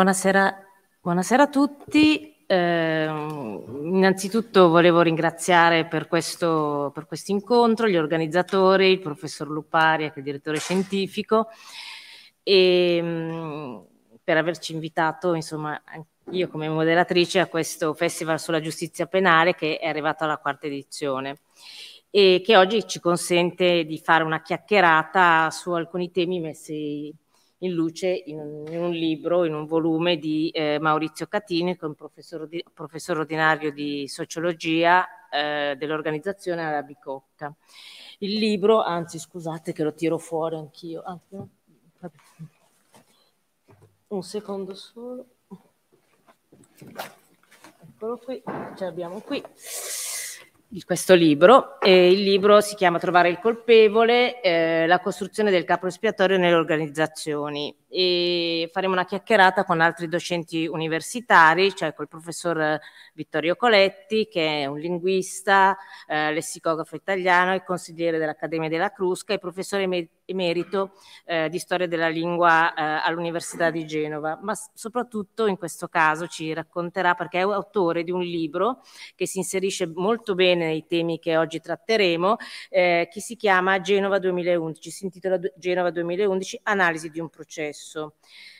Buonasera, buonasera a tutti. Eh, innanzitutto volevo ringraziare per questo per quest incontro gli organizzatori, il professor Luparia, che è direttore scientifico, e ehm, per averci invitato, insomma, io come moderatrice a questo Festival sulla giustizia penale che è arrivato alla quarta edizione e che oggi ci consente di fare una chiacchierata su alcuni temi messi in luce in un, in un libro, in un volume di eh, Maurizio Catini, che è un professor, di, professor ordinario di sociologia eh, dell'organizzazione alla Bicocca. Il libro, anzi scusate che lo tiro fuori anch'io, ah, un secondo solo, eccolo qui, ce l'abbiamo qui di questo libro. E il libro si chiama Trovare il colpevole, eh, la costruzione del capo espiatorio nelle organizzazioni. E faremo una chiacchierata con altri docenti universitari, cioè col professor eh, Vittorio Coletti, che è un linguista, eh, lessicografo italiano e consigliere dell'Accademia della Crusca, e professore emerito emerito eh, di storia della lingua eh, all'Università di Genova, ma soprattutto in questo caso ci racconterà perché è autore di un libro che si inserisce molto bene nei temi che oggi tratteremo, eh, che si chiama Genova 2011, si intitola Genova 2011, analisi di un processo.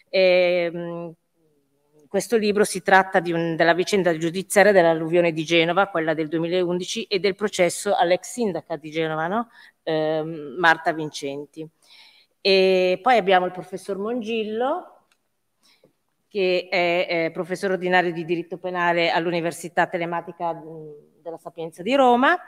E, ehm, questo libro si tratta un, della vicenda giudiziaria dell'alluvione di Genova, quella del 2011, e del processo all'ex sindaca di Genova, no? eh, Marta Vincenti. E poi abbiamo il professor Mongillo, che è eh, professore ordinario di diritto penale all'Università Telematica Di, della Sapienza di Roma,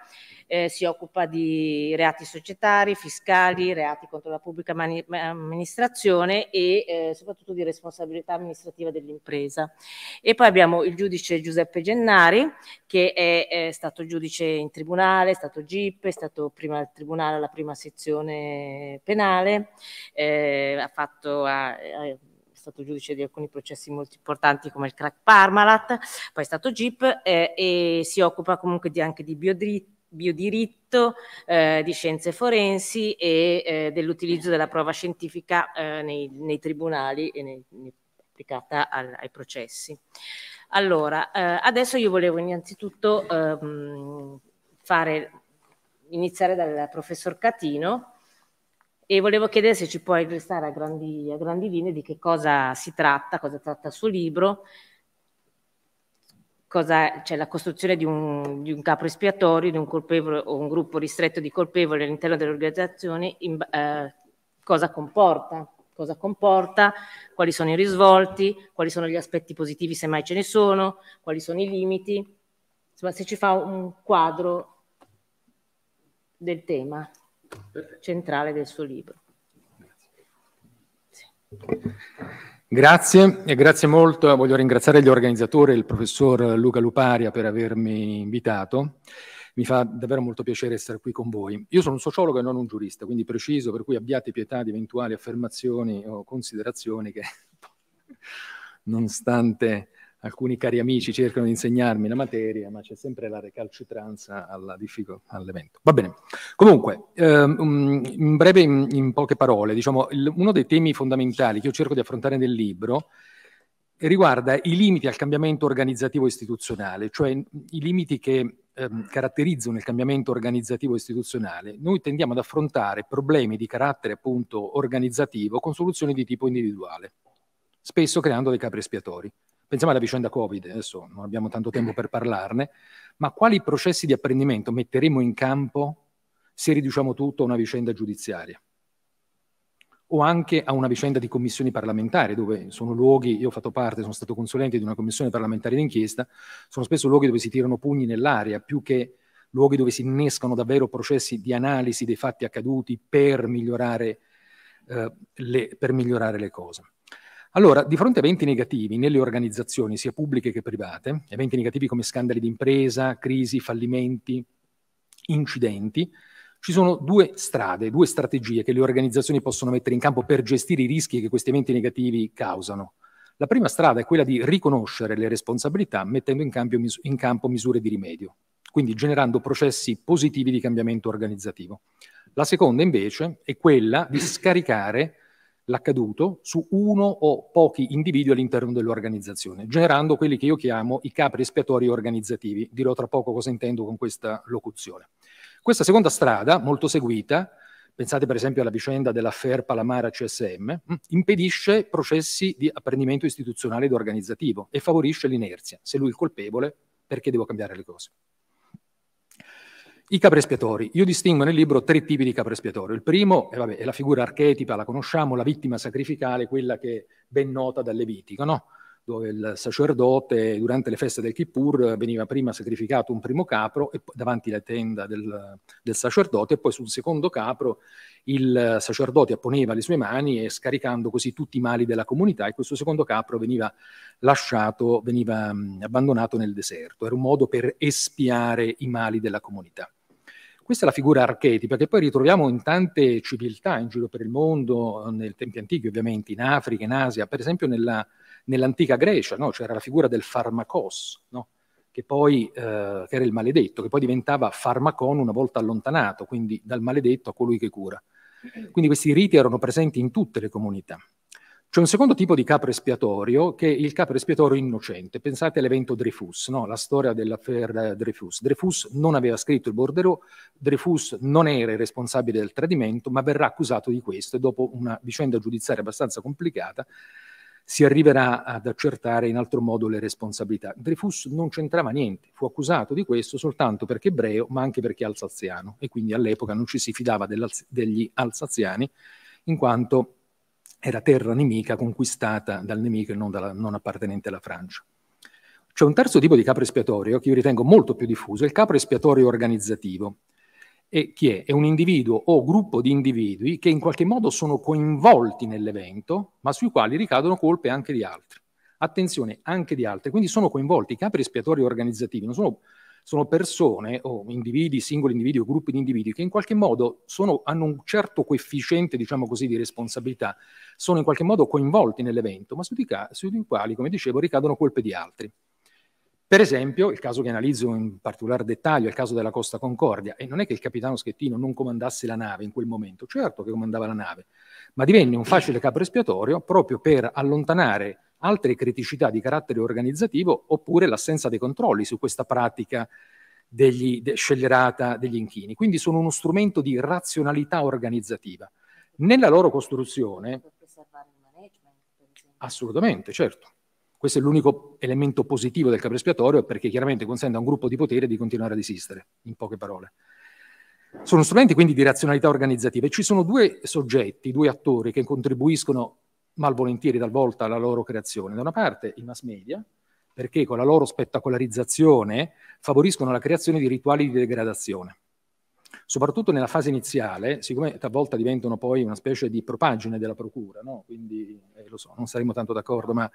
eh, si occupa di reati societari, fiscali, reati contro la pubblica mani- amministrazione e eh, soprattutto di responsabilità amministrativa dell'impresa. E poi abbiamo il giudice Giuseppe Gennari, che è, è stato giudice in tribunale, è stato GIP, è stato prima al tribunale alla prima sezione penale, eh, ha fatto... Ha, ha, stato giudice di alcuni processi molto importanti come il crack Parmalat, poi è stato GIP eh, e si occupa comunque di, anche di biodiritti biodiritto, eh, di scienze forensi e eh, dell'utilizzo della prova scientifica eh, nei, nei, tribunali e nei, nei, applicata al, ai processi. Allora, eh, adesso io volevo innanzitutto ehm, fare, iniziare dal professor Catino e volevo chiedere se ci puoi illustrare a grandi, a grandi linee di che cosa si tratta, cosa tratta il suo libro, cosa c'è cioè la costruzione di un, di un, capo espiatorio, di un colpevole o un gruppo ristretto di colpevoli all'interno dell'organizzazione, in, eh, cosa comporta, cosa comporta, quali sono i risvolti, quali sono gli aspetti positivi se mai ce ne sono, quali sono i limiti, insomma se ci fa un quadro del tema centrale del suo libro. Grazie e grazie molto. Voglio ringraziare gli organizzatori, il professor Luca Luparia per avermi invitato. Mi fa davvero molto piacere essere qui con voi. Io sono un sociologo e non un giurista, quindi preciso, per cui abbiate pietà di eventuali affermazioni o considerazioni che, nonostante alcuni cari amici cercano di insegnarmi la materia, ma c'è sempre la recalcitranza all'evento. Va bene. Comunque, ehm, um, in breve, in, in poche parole, diciamo, il, uno dei temi fondamentali che io cerco di affrontare nel libro riguarda i limiti al cambiamento organizzativo istituzionale, cioè i limiti che ehm, caratterizzano il cambiamento organizzativo istituzionale. Noi tendiamo ad affrontare problemi di carattere appunto organizzativo con soluzioni di tipo individuale, spesso creando dei capri espiatori. Pensiamo alla vicenda Covid, adesso non abbiamo tanto tempo mm. per parlarne, ma quali processi di apprendimento metteremo in campo se riduciamo tutto a una vicenda giudiziaria? o anche a una vicenda di commissioni parlamentari, dove sono luoghi, io ho fatto parte, sono stato consulente di una commissione parlamentare d'inchiesta, sono spesso luoghi dove si tirano pugni nell'aria, più che luoghi dove si innescano davvero processi di analisi dei fatti accaduti per migliorare, eh, le, per migliorare le cose. Allora, di fronte a eventi negativi nelle organizzazioni, sia pubbliche che private, eventi negativi come scandali di impresa, crisi, fallimenti, incidenti, ci sono due strade, due strategie che le organizzazioni possono mettere in campo per gestire i rischi che questi eventi negativi causano. La prima strada è quella di riconoscere le responsabilità mettendo in campo, in campo misure di rimedio, quindi generando processi positivi di cambiamento organizzativo. La seconda invece è quella di scaricare l'accaduto su uno o pochi individui all'interno dell'organizzazione, generando quelli che io chiamo i capri espiatori organizzativi. Dirò tra poco cosa intendo con questa locuzione. Questa seconda strada, molto seguita, pensate per esempio alla vicenda dell'affair Palamara CSM, mm, impedisce processi di apprendimento istituzionale ed organizzativo e favorisce l'inerzia. Se lui è il colpevole, perché devo cambiare le cose? I capri espiatori. Io distingo nel libro tre tipi di capri espiatorio. Il primo eh, vabbè, è, la figura archetipa, la conosciamo, la vittima sacrificale, quella che è ben nota dal Levitico, no? dove il sacerdote durante le feste del Kippur veniva prima sacrificato un primo capro e, davanti alla tenda del, del, sacerdote e poi sul secondo capro il sacerdote apponeva le sue mani e scaricando così tutti i mali della comunità e questo secondo capro veniva lasciato, veniva abbandonato nel deserto. Era un modo per espiare i mali della comunità. Questa è la figura archetipa che poi ritroviamo in tante civiltà in giro per il mondo, nel tempi antico ovviamente, in Africa, in Asia, per esempio nella, nell'antica Grecia no? c'era la figura del farmacos, no? che poi eh, che era il maledetto, che poi diventava farmacon una volta allontanato, quindi dal maledetto a colui che cura. Quindi questi riti erano presenti in tutte le comunità. C'è un secondo tipo di capo espiatorio che è il capo espiatorio innocente. Pensate all'evento Dreyfus, no? la storia dell'affair Dreyfus. Dreyfus non aveva scritto il bordereau, Dreyfus non era il responsabile del tradimento, ma verrà accusato di questo e dopo una vicenda giudiziaria abbastanza complicata si arriverà ad accertare in altro modo le responsabilità. Dreyfus non c'entrava niente, fu accusato di questo soltanto perché ebreo, ma anche perché alsaziano e quindi all'epoca non ci si fidava degli alsaziani in quanto era terra nemica conquistata dal nemico e non, dalla, non appartenente alla Francia. C'è un terzo tipo di capro espiatorio che io ritengo molto più diffuso, il capro espiatorio organizzativo. E chi è? È un individuo o gruppo di individui che in qualche modo sono coinvolti nell'evento, ma sui quali ricadono colpe anche di altri. Attenzione, anche di altri. Quindi sono coinvolti i capri espiatori organizzativi, non sono sono persone o individui, singoli individui o gruppi di individui che in qualche modo sono, hanno un certo coefficiente, diciamo così, di responsabilità, sono in qualche modo coinvolti nell'evento, ma sui di, ca- su di quali, come dicevo, ricadono colpe di altri. Per esempio, il caso che analizzo in particolare dettaglio è il caso della Costa Concordia, e non è che il capitano Schettino non comandasse la nave in quel momento, certo che comandava la nave, ma divenne un facile capo espiatorio proprio per allontanare altre criticità di carattere organizzativo oppure l'assenza dei controlli su questa pratica degli, de, scellerata degli inchini. Quindi sono uno strumento di razionalità organizzativa. Nella loro costruzione... Assolutamente, certo. Questo è l'unico elemento positivo del capo espiatorio perché chiaramente consente a un gruppo di potere di continuare ad esistere, in poche parole. Sono strumenti quindi di razionalità organizzativa e ci sono due soggetti, due attori che contribuiscono malvolentieri talvolta alla loro creazione. Da una parte i mass media, perché con la loro spettacolarizzazione favoriscono la creazione di rituali di degradazione. Soprattutto nella fase iniziale, siccome talvolta diventano poi una specie di propagine della procura, no? quindi eh, lo so, non saremo tanto d'accordo, ma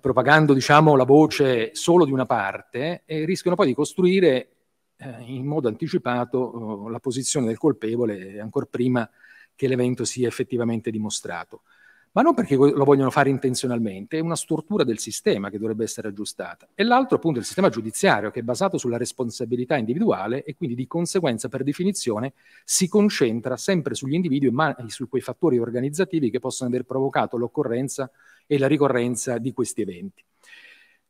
propagando diciamo, la voce solo di una parte, eh, rischiano poi di costruire eh, in modo anticipato oh, la posizione del colpevole ancora prima che l'evento sia effettivamente dimostrato. Ma non perché lo vogliono fare intenzionalmente, è una struttura del sistema che dovrebbe essere aggiustata. E l'altro appunto è il sistema giudiziario che è basato sulla responsabilità individuale e quindi di conseguenza per definizione si concentra sempre sugli individui ma su quei fattori organizzativi che possono aver provocato l'occorrenza e la ricorrenza di questi eventi.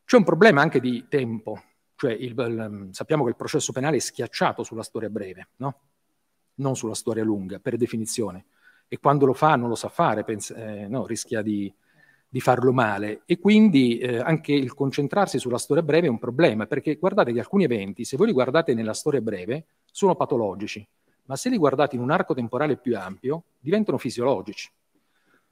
C'è un problema anche di tempo, cioè, il, ehm, sappiamo che il processo penale è schiacciato sulla storia breve, no? non sulla storia lunga, per definizione. E quando lo fa non lo sa fare, pensa, eh, no, rischia di, di, farlo male. E quindi eh, anche il concentrarsi sulla storia breve è un problema, perché guardate che alcuni eventi, se voi li guardate nella storia breve, sono patologici, ma se li guardate in un arco temporale più ampio, diventano fisiologici.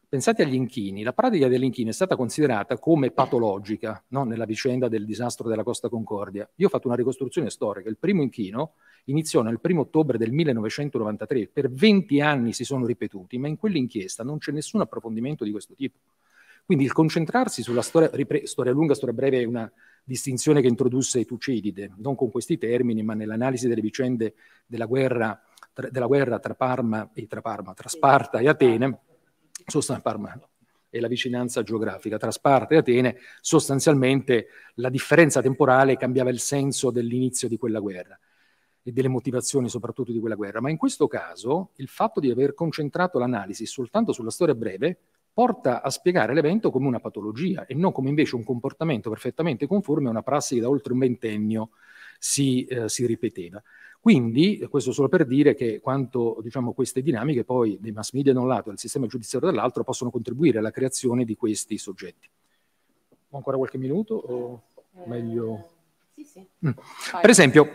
Pensate agli inchini. La pratica dell'inchino è stata considerata come patologica no? nella vicenda del disastro della Costa Concordia. Io ho fatto una ricostruzione storica. Il primo inchino iniziò nel primo ottobre del 1993. Per 20 anni si sono ripetuti, ma in quell'inchiesta non c'è nessun approfondimento di questo tipo. Quindi il concentrarsi sulla storia, ripre, storia lunga, storia breve è una distinzione che introdusse Tucidide, non con questi termini, ma nell'analisi delle vicende della guerra tra, della guerra tra, Parma, tra, Parma, tra Sparta e Atene So stiamo parlando e la vicinanza geografica tra Sparta e Atene, sostanzialmente la differenza temporale cambiava il senso dell'inizio di quella guerra e delle motivazioni soprattutto di quella guerra, ma in questo caso il fatto di aver concentrato l'analisi soltanto sulla storia breve porta a spiegare l'evento come una patologia e non come invece un comportamento perfettamente conforme a una prassi che da oltre un ventennio si, eh, si ripeteva. Quindi, questo solo per dire che quanto diciamo, queste dinamiche poi dei mass media da un lato e del sistema giudiziario dall'altro possono contribuire alla creazione di questi soggetti. Ho ancora qualche minuto o eh, meglio? sì, sì. Mm. Per esempio,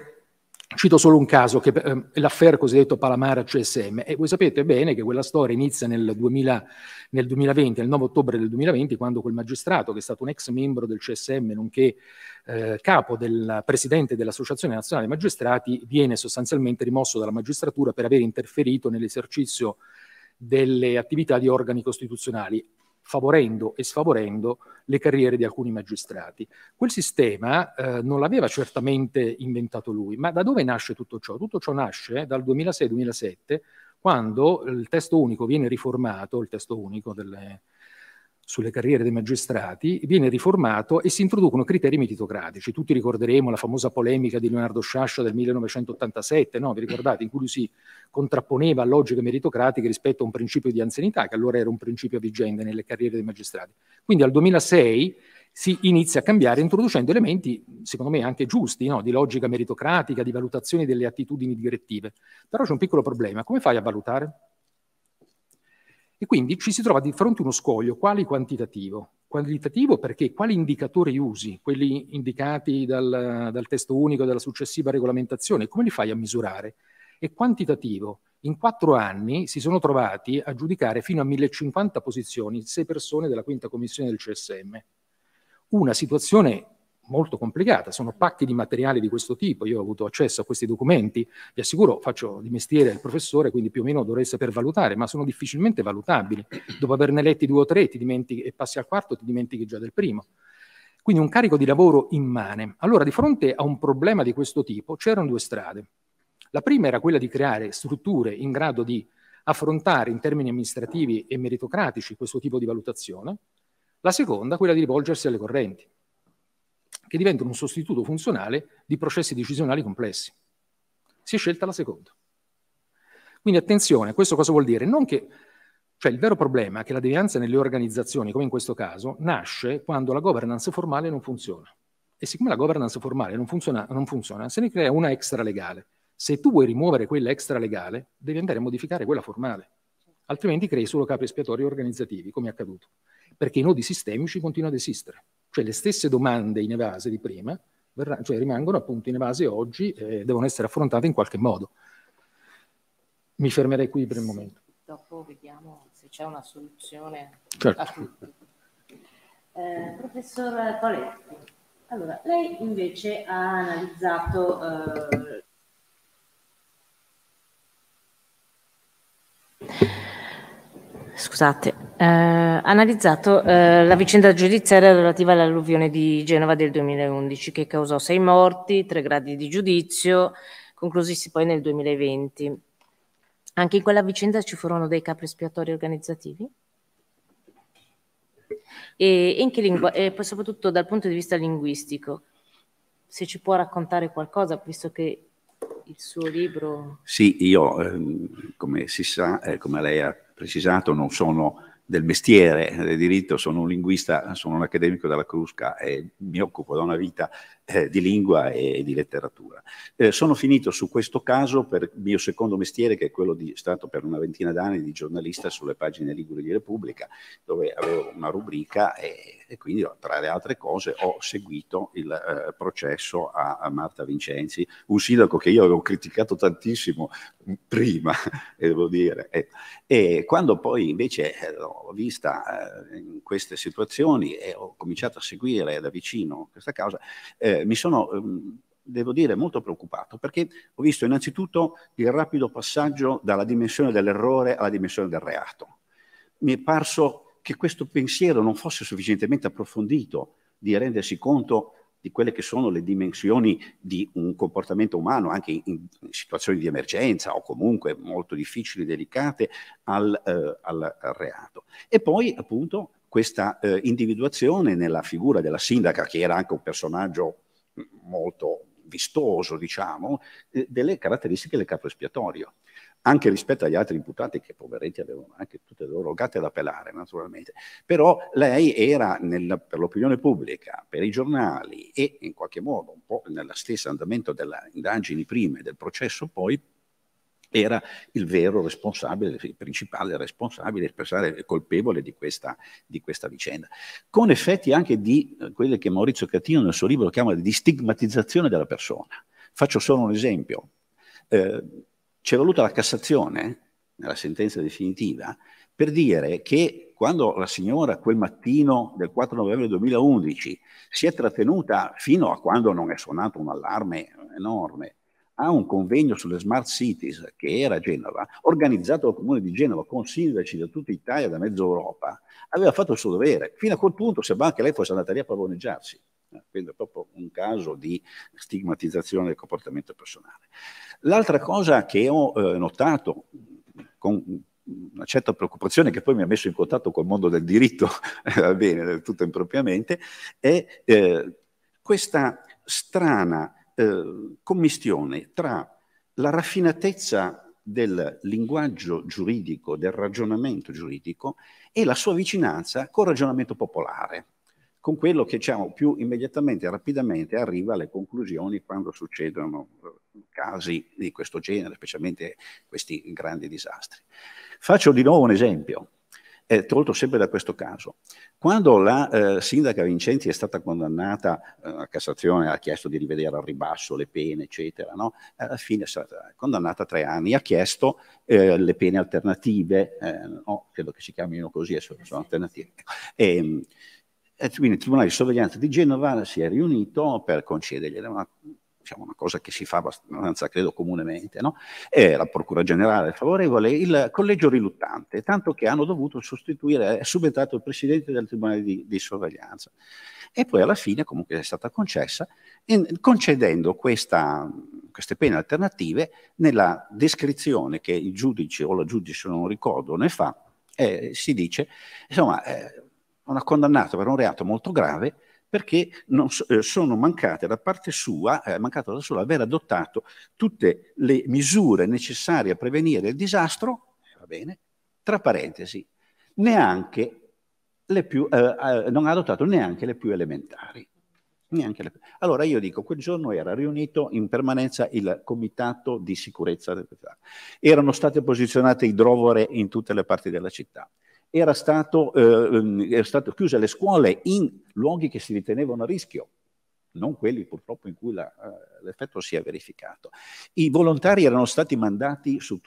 Cito solo un caso, che, eh, l'affair cosiddetto Palamara CSM, e voi sapete bene che quella storia inizia nel, 2000, nel 2020, il 9 ottobre del 2020, quando quel magistrato, che è stato un ex membro del CSM, nonché eh, capo del presidente dell'Associazione Nazionale dei Magistrati, viene sostanzialmente rimosso dalla magistratura per aver interferito nell'esercizio delle attività di organi costituzionali favorendo e sfavorendo le carriere di alcuni magistrati. Quel sistema eh, non l'aveva certamente inventato lui, ma da dove nasce tutto ciò? Tutto ciò nasce eh, dal 2006-2007, quando il testo unico viene riformato, il testo unico delle, sulle carriere dei magistrati, viene riformato e si introducono criteri meritocratici. Tutti ricorderemo la famosa polemica di Leonardo Sciascia del 1987, no? vi ricordate, in cui si contrapponeva a logiche meritocratiche rispetto a un principio di anzianità, che allora era un principio vigente nelle carriere dei magistrati. Quindi al 2006 si inizia a cambiare introducendo elementi, secondo me, anche giusti, no? di logica meritocratica, di valutazione delle attitudini direttive. Però c'è un piccolo problema, come fai a valutare? E quindi ci si trova di fronte a uno scoglio, quali quantitativo? Qualitativo perché quali indicatori usi? Quelli indicati dal, dal testo unico, dalla successiva regolamentazione, come li fai a misurare? E quantitativo, in quattro anni si sono trovati a giudicare fino a 1050 posizioni sei persone della quinta commissione del CSM. Una situazione molto complicata, sono pacchi di materiali di questo tipo, io ho avuto accesso a questi documenti, vi assicuro faccio di mestiere il professore, quindi più o meno dovrei saper valutare, ma sono difficilmente valutabili, dopo averne letti due o tre dimentichi, e passi al quarto ti dimentichi già del primo. Quindi un carico di lavoro immane. Allora di fronte a un problema di questo tipo c'erano due strade. La prima era quella di creare strutture in grado di affrontare in termini amministrativi e meritocratici questo tipo di valutazione, la seconda quella di rivolgersi alle correnti che diventano un sostituto funzionale di processi decisionali complessi. Si è scelta la seconda. Quindi attenzione, questo cosa vuol dire? Non che, cioè il vero problema è che la devianza nelle organizzazioni, come in questo caso, nasce quando la governance formale non funziona. E siccome la governance formale non funziona, non funziona se ne crea una extra legale. Se tu vuoi rimuovere quella extra legale, devi andare a modificare quella formale, altrimenti crei solo capi espiatori organizzativi, come è accaduto, perché i nodi sistemici continuano ad esistere. Cioè le stesse domande in evase di prima verrà, cioè, rimangono appunto in evase oggi e devono essere affrontate in qualche modo. Mi fermerei qui per il momento. Dopo vediamo se c'è una soluzione certo. a tutti. Eh, professor Poletti, allora, lei invece ha analizzato eh, scusate, eh, analizzato eh, la vicenda giudiziaria relativa all'alluvione di Genova del 2011 che causò sei morti, tre gradi di giudizio, conclusisi poi nel 2020. Anche in quella vicenda ci furono dei capri espiatori organizzativi? E, in che lingua, e poi soprattutto dal punto di vista linguistico, se ci può raccontare qualcosa, visto che il suo libro... Sì, io, ehm, come si sa, eh, come lei ha precisato, non sono del mestiere del diritto, sono un linguista, sono un accademico della Crusca e mi occupo da una vita eh, di lingua e di letteratura. Eh, sono finito su questo caso per il mio secondo mestiere, che è quello di stato per una ventina d'anni di giornalista sulle pagine Ligure di Repubblica, dove avevo una rubrica e, e quindi tra le altre cose ho seguito il eh, processo a, a, Marta Vincenzi, un sindaco che io avevo criticato tantissimo prima, eh, devo dire. E, eh. e, quando poi invece l'ho vista in queste situazioni e ho cominciato a seguire da vicino questa causa, eh, mi sono, ehm, devo dire, molto preoccupato perché ho visto innanzitutto il rapido passaggio dalla dimensione dell'errore alla dimensione del reato. Mi è parso che questo pensiero non fosse sufficientemente approfondito di rendersi conto di quelle che sono le dimensioni di un comportamento umano, anche in, in situazioni di emergenza o comunque molto difficili, delicate, al, eh, al reato. E poi, appunto, questa eh, individuazione nella figura della sindaca, che era anche un personaggio molto vistoso, diciamo, eh, delle caratteristiche del capo espiatorio anche rispetto agli altri imputati che poveretti avevano anche tutte le loro gatte da pelare naturalmente, però lei era nel, per l'opinione pubblica, per i giornali e in qualche modo un po' nello stesso andamento delle indagini prima e del processo poi era il vero responsabile, il principale responsabile, il personale colpevole di questa, di questa, vicenda, con effetti anche di eh, quelle che Maurizio Catino nel suo libro chiama di stigmatizzazione della persona. Faccio solo un esempio. Eh, c'è voluta la Cassazione, nella sentenza definitiva, per dire che quando la signora quel mattino del 4 novembre 2011 si è trattenuta fino a quando non è suonato un allarme enorme a un convegno sulle smart cities che era a Genova, organizzato dal comune di Genova con sindaci da tutta Italia, da mezzo Europa, aveva fatto il suo dovere, fino a quel punto sembrava anche lei fosse andata lì a pavoneggiarsi. Eh, Quindi è proprio un caso di stigmatizzazione del comportamento personale. L'altra cosa che ho eh, notato con una certa preoccupazione che poi mi ha messo in contatto col mondo del diritto, eh, va bene, del tutto impropriamente, è eh, questa strana eh, commistione tra la raffinatezza del linguaggio giuridico, del ragionamento giuridico e la sua vicinanza col ragionamento popolare, con quello che diciamo, più immediatamente e rapidamente arriva alle conclusioni quando succedono eh, casi di questo genere, specialmente questi grandi disastri. Faccio di nuovo un esempio è tolto sempre da questo caso. Quando la eh, sindaca Vincenzi è stata condannata eh, a Cassazione, ha chiesto di rivedere al ribasso le pene, eccetera, no? alla fine è stata condannata a tre anni, ha chiesto eh, le pene alternative, eh, no? credo che si chiamino così, sono, sono alternative. E, ehm, e quindi il Tribunale di Sorveglianza di Genova si è riunito per concedergli una diciamo, una cosa che si fa abbastanza, credo, comunemente, no? è la Procura Generale favorevole, il collegio riluttante, tanto che hanno dovuto sostituire, è subentrato il Presidente del Tribunale di, di sorveglianza. E poi alla fine comunque è stata concessa, in, concedendo questa, queste pene alternative nella descrizione che il giudice o la giudice, non ricordo, ne fa, eh, si dice, insomma, eh, una condannata per un reato molto grave perché non, eh, sono mancate da parte sua, è eh, mancato da solo aver adottato tutte le misure necessarie a prevenire il disastro, eh, va bene, tra parentesi, neanche le più, eh, eh, non ha adottato neanche le più elementari. Neanche le Allora io dico, quel giorno era riunito in permanenza il comitato di sicurezza della città. Erano state posizionate idrovore in tutte le parti della città era stato, eh, ehm, era stato chiuse le scuole in luoghi che si ritenevano a rischio, non quelli purtroppo in cui la, eh, l'effetto si è verificato. I volontari erano stati mandati su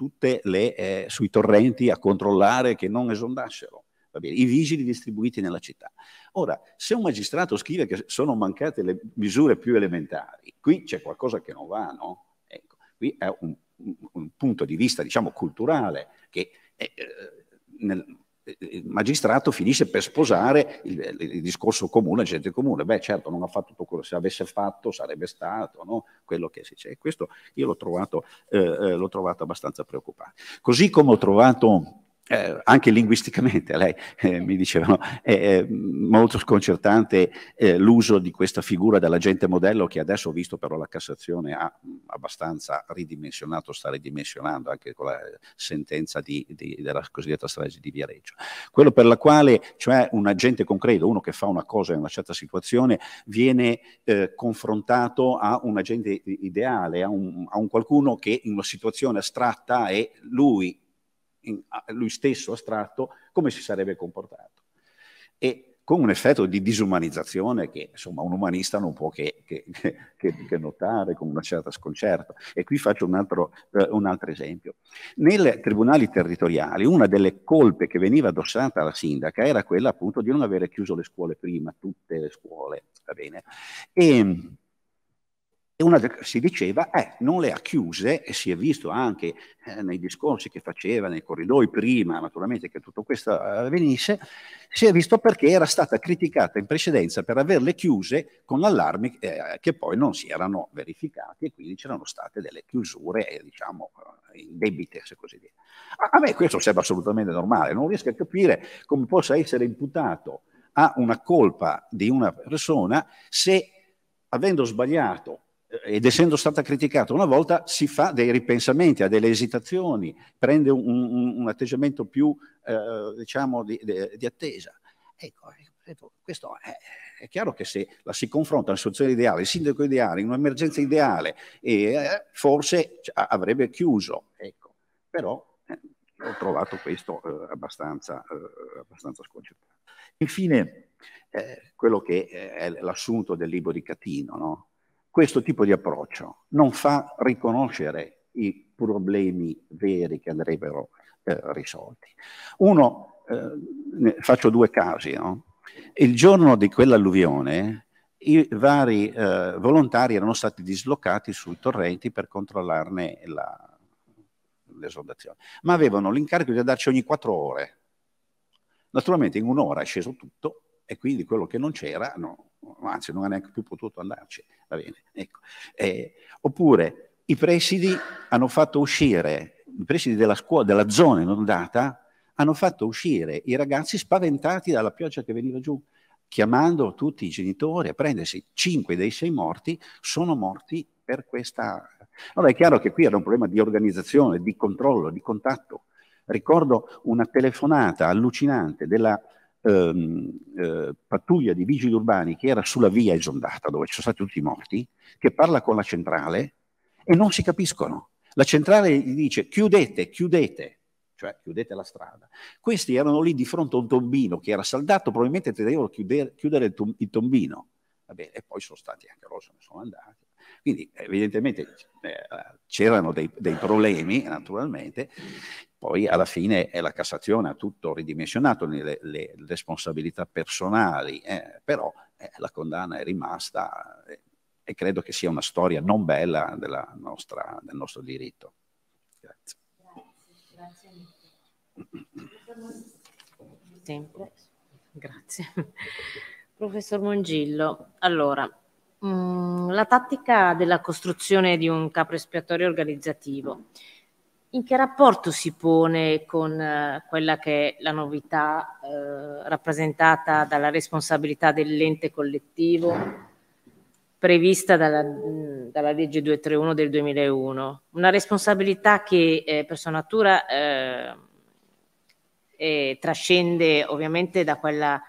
le, eh, sui torrenti a controllare che non esondassero. Bene, I vigili distribuiti nella città. Ora, se un magistrato scrive che sono mancate le misure più elementari, qui c'è qualcosa che non va, no? Ecco, qui è un, un punto di vista, diciamo, culturale che eh, eh nel, il magistrato finisce per sposare il, il, il discorso comune, la gente comune. Beh, certo, non ha fatto tutto quello, se avesse fatto sarebbe stato no? quello che si dice. Questo io l'ho trovato, eh, eh, l'ho trovato abbastanza preoccupante. Così come ho trovato eh, anche linguisticamente, lei eh, mi dicevano, è, molto sconcertante eh, l'uso di questa figura dell'agente modello che adesso ho visto però la Cassazione ha abbastanza ridimensionato, sta ridimensionando anche con la sentenza di, di, della cosiddetta strage di Viareggio. Quello per la quale, cioè un agente concreto, uno che fa una cosa in una certa situazione, viene eh, confrontato a un agente ideale, a un, a un qualcuno che in una situazione astratta è lui in, lui stesso astratto, come si sarebbe comportato. E con un effetto di disumanizzazione che insomma un umanista non può che, che, che, che notare con una certa sconcerta. E qui faccio un altro, eh, un altro, esempio. Nei tribunali territoriali una delle colpe che veniva addossata alla sindaca era quella appunto di non avere chiuso le scuole prima, tutte le scuole, va bene? E, ehm, e una, si diceva, eh, non le ha chiuse, e si è visto anche eh, nei discorsi che faceva nei corridoi prima, naturalmente, che tutto questo eh, avvenisse, si è visto perché era stata criticata in precedenza per averle chiuse con allarmi eh, che poi non si erano verificati e quindi c'erano state delle chiusure, eh, diciamo, eh, debite, se così dire. A, a me questo sembra assolutamente normale, non riesco a capire come possa essere imputato a una colpa di una persona se avendo sbagliato ed essendo stata criticata una volta, si fa dei ripensamenti, ha delle esitazioni, prende un, un, un atteggiamento più, eh, diciamo, di, di, di, attesa. Ecco, ecco, questo è, è, chiaro che se la si confronta alla soluzione ideale, il sindaco ideale, in un'emergenza ideale, eh, forse cioè, avrebbe chiuso, ecco. però eh, ho trovato questo eh, abbastanza, eh, abbastanza sconcertante. Infine, eh, quello che è l'assunto del libro di Catino, no? questo tipo di approccio non fa riconoscere i problemi veri che andrebbero eh, risolti. Uno, eh, faccio due casi, no? il giorno di quell'alluvione i vari eh, volontari erano stati dislocati sui torrenti per controllarne la, l'esondazione, ma avevano l'incarico di andarci ogni quattro ore. Naturalmente in un'ora è sceso tutto e quindi quello che non c'era, no, anzi non ha neanche più potuto andarci. Ecco. Eh, oppure i presidi hanno fatto uscire, i presidi della scuola, della zona inondata, hanno fatto uscire i ragazzi spaventati dalla pioggia che veniva giù, chiamando tutti i genitori a prendersi. Cinque dei sei morti sono morti per questa... Allora è chiaro che qui era un problema di organizzazione, di controllo, di contatto. Ricordo una telefonata allucinante della ehm, eh, pattuglia di vigili urbani che era sulla via esondata dove ci sono stati tutti i morti, che parla con la centrale e non si capiscono. La centrale gli dice chiudete, chiudete, cioè chiudete la strada. Questi erano lì di fronte a un tombino che era saldato, probabilmente tenevano chiudere, chiudere il, tom- il tombino. Bene, e poi sono stati anche loro, se ne sono andati. Quindi evidentemente eh, c'erano dei, dei, problemi, naturalmente, poi alla fine è la Cassazione, ha tutto ridimensionato nelle le responsabilità personali, eh, però eh, la condanna è rimasta eh, e credo che sia una storia non bella nostra, del nostro diritto. Grazie. Grazie, grazie Grazie. Professor Mongillo, allora, mh, mm, la tattica della costruzione di un capo espiatorio organizzativo. Mm in che rapporto si pone con eh, quella che è la novità eh, rappresentata dalla responsabilità dell'ente collettivo prevista dalla, mm, dalla, legge 231 del 2001, una responsabilità che eh, per sua natura eh, trascende ovviamente da quella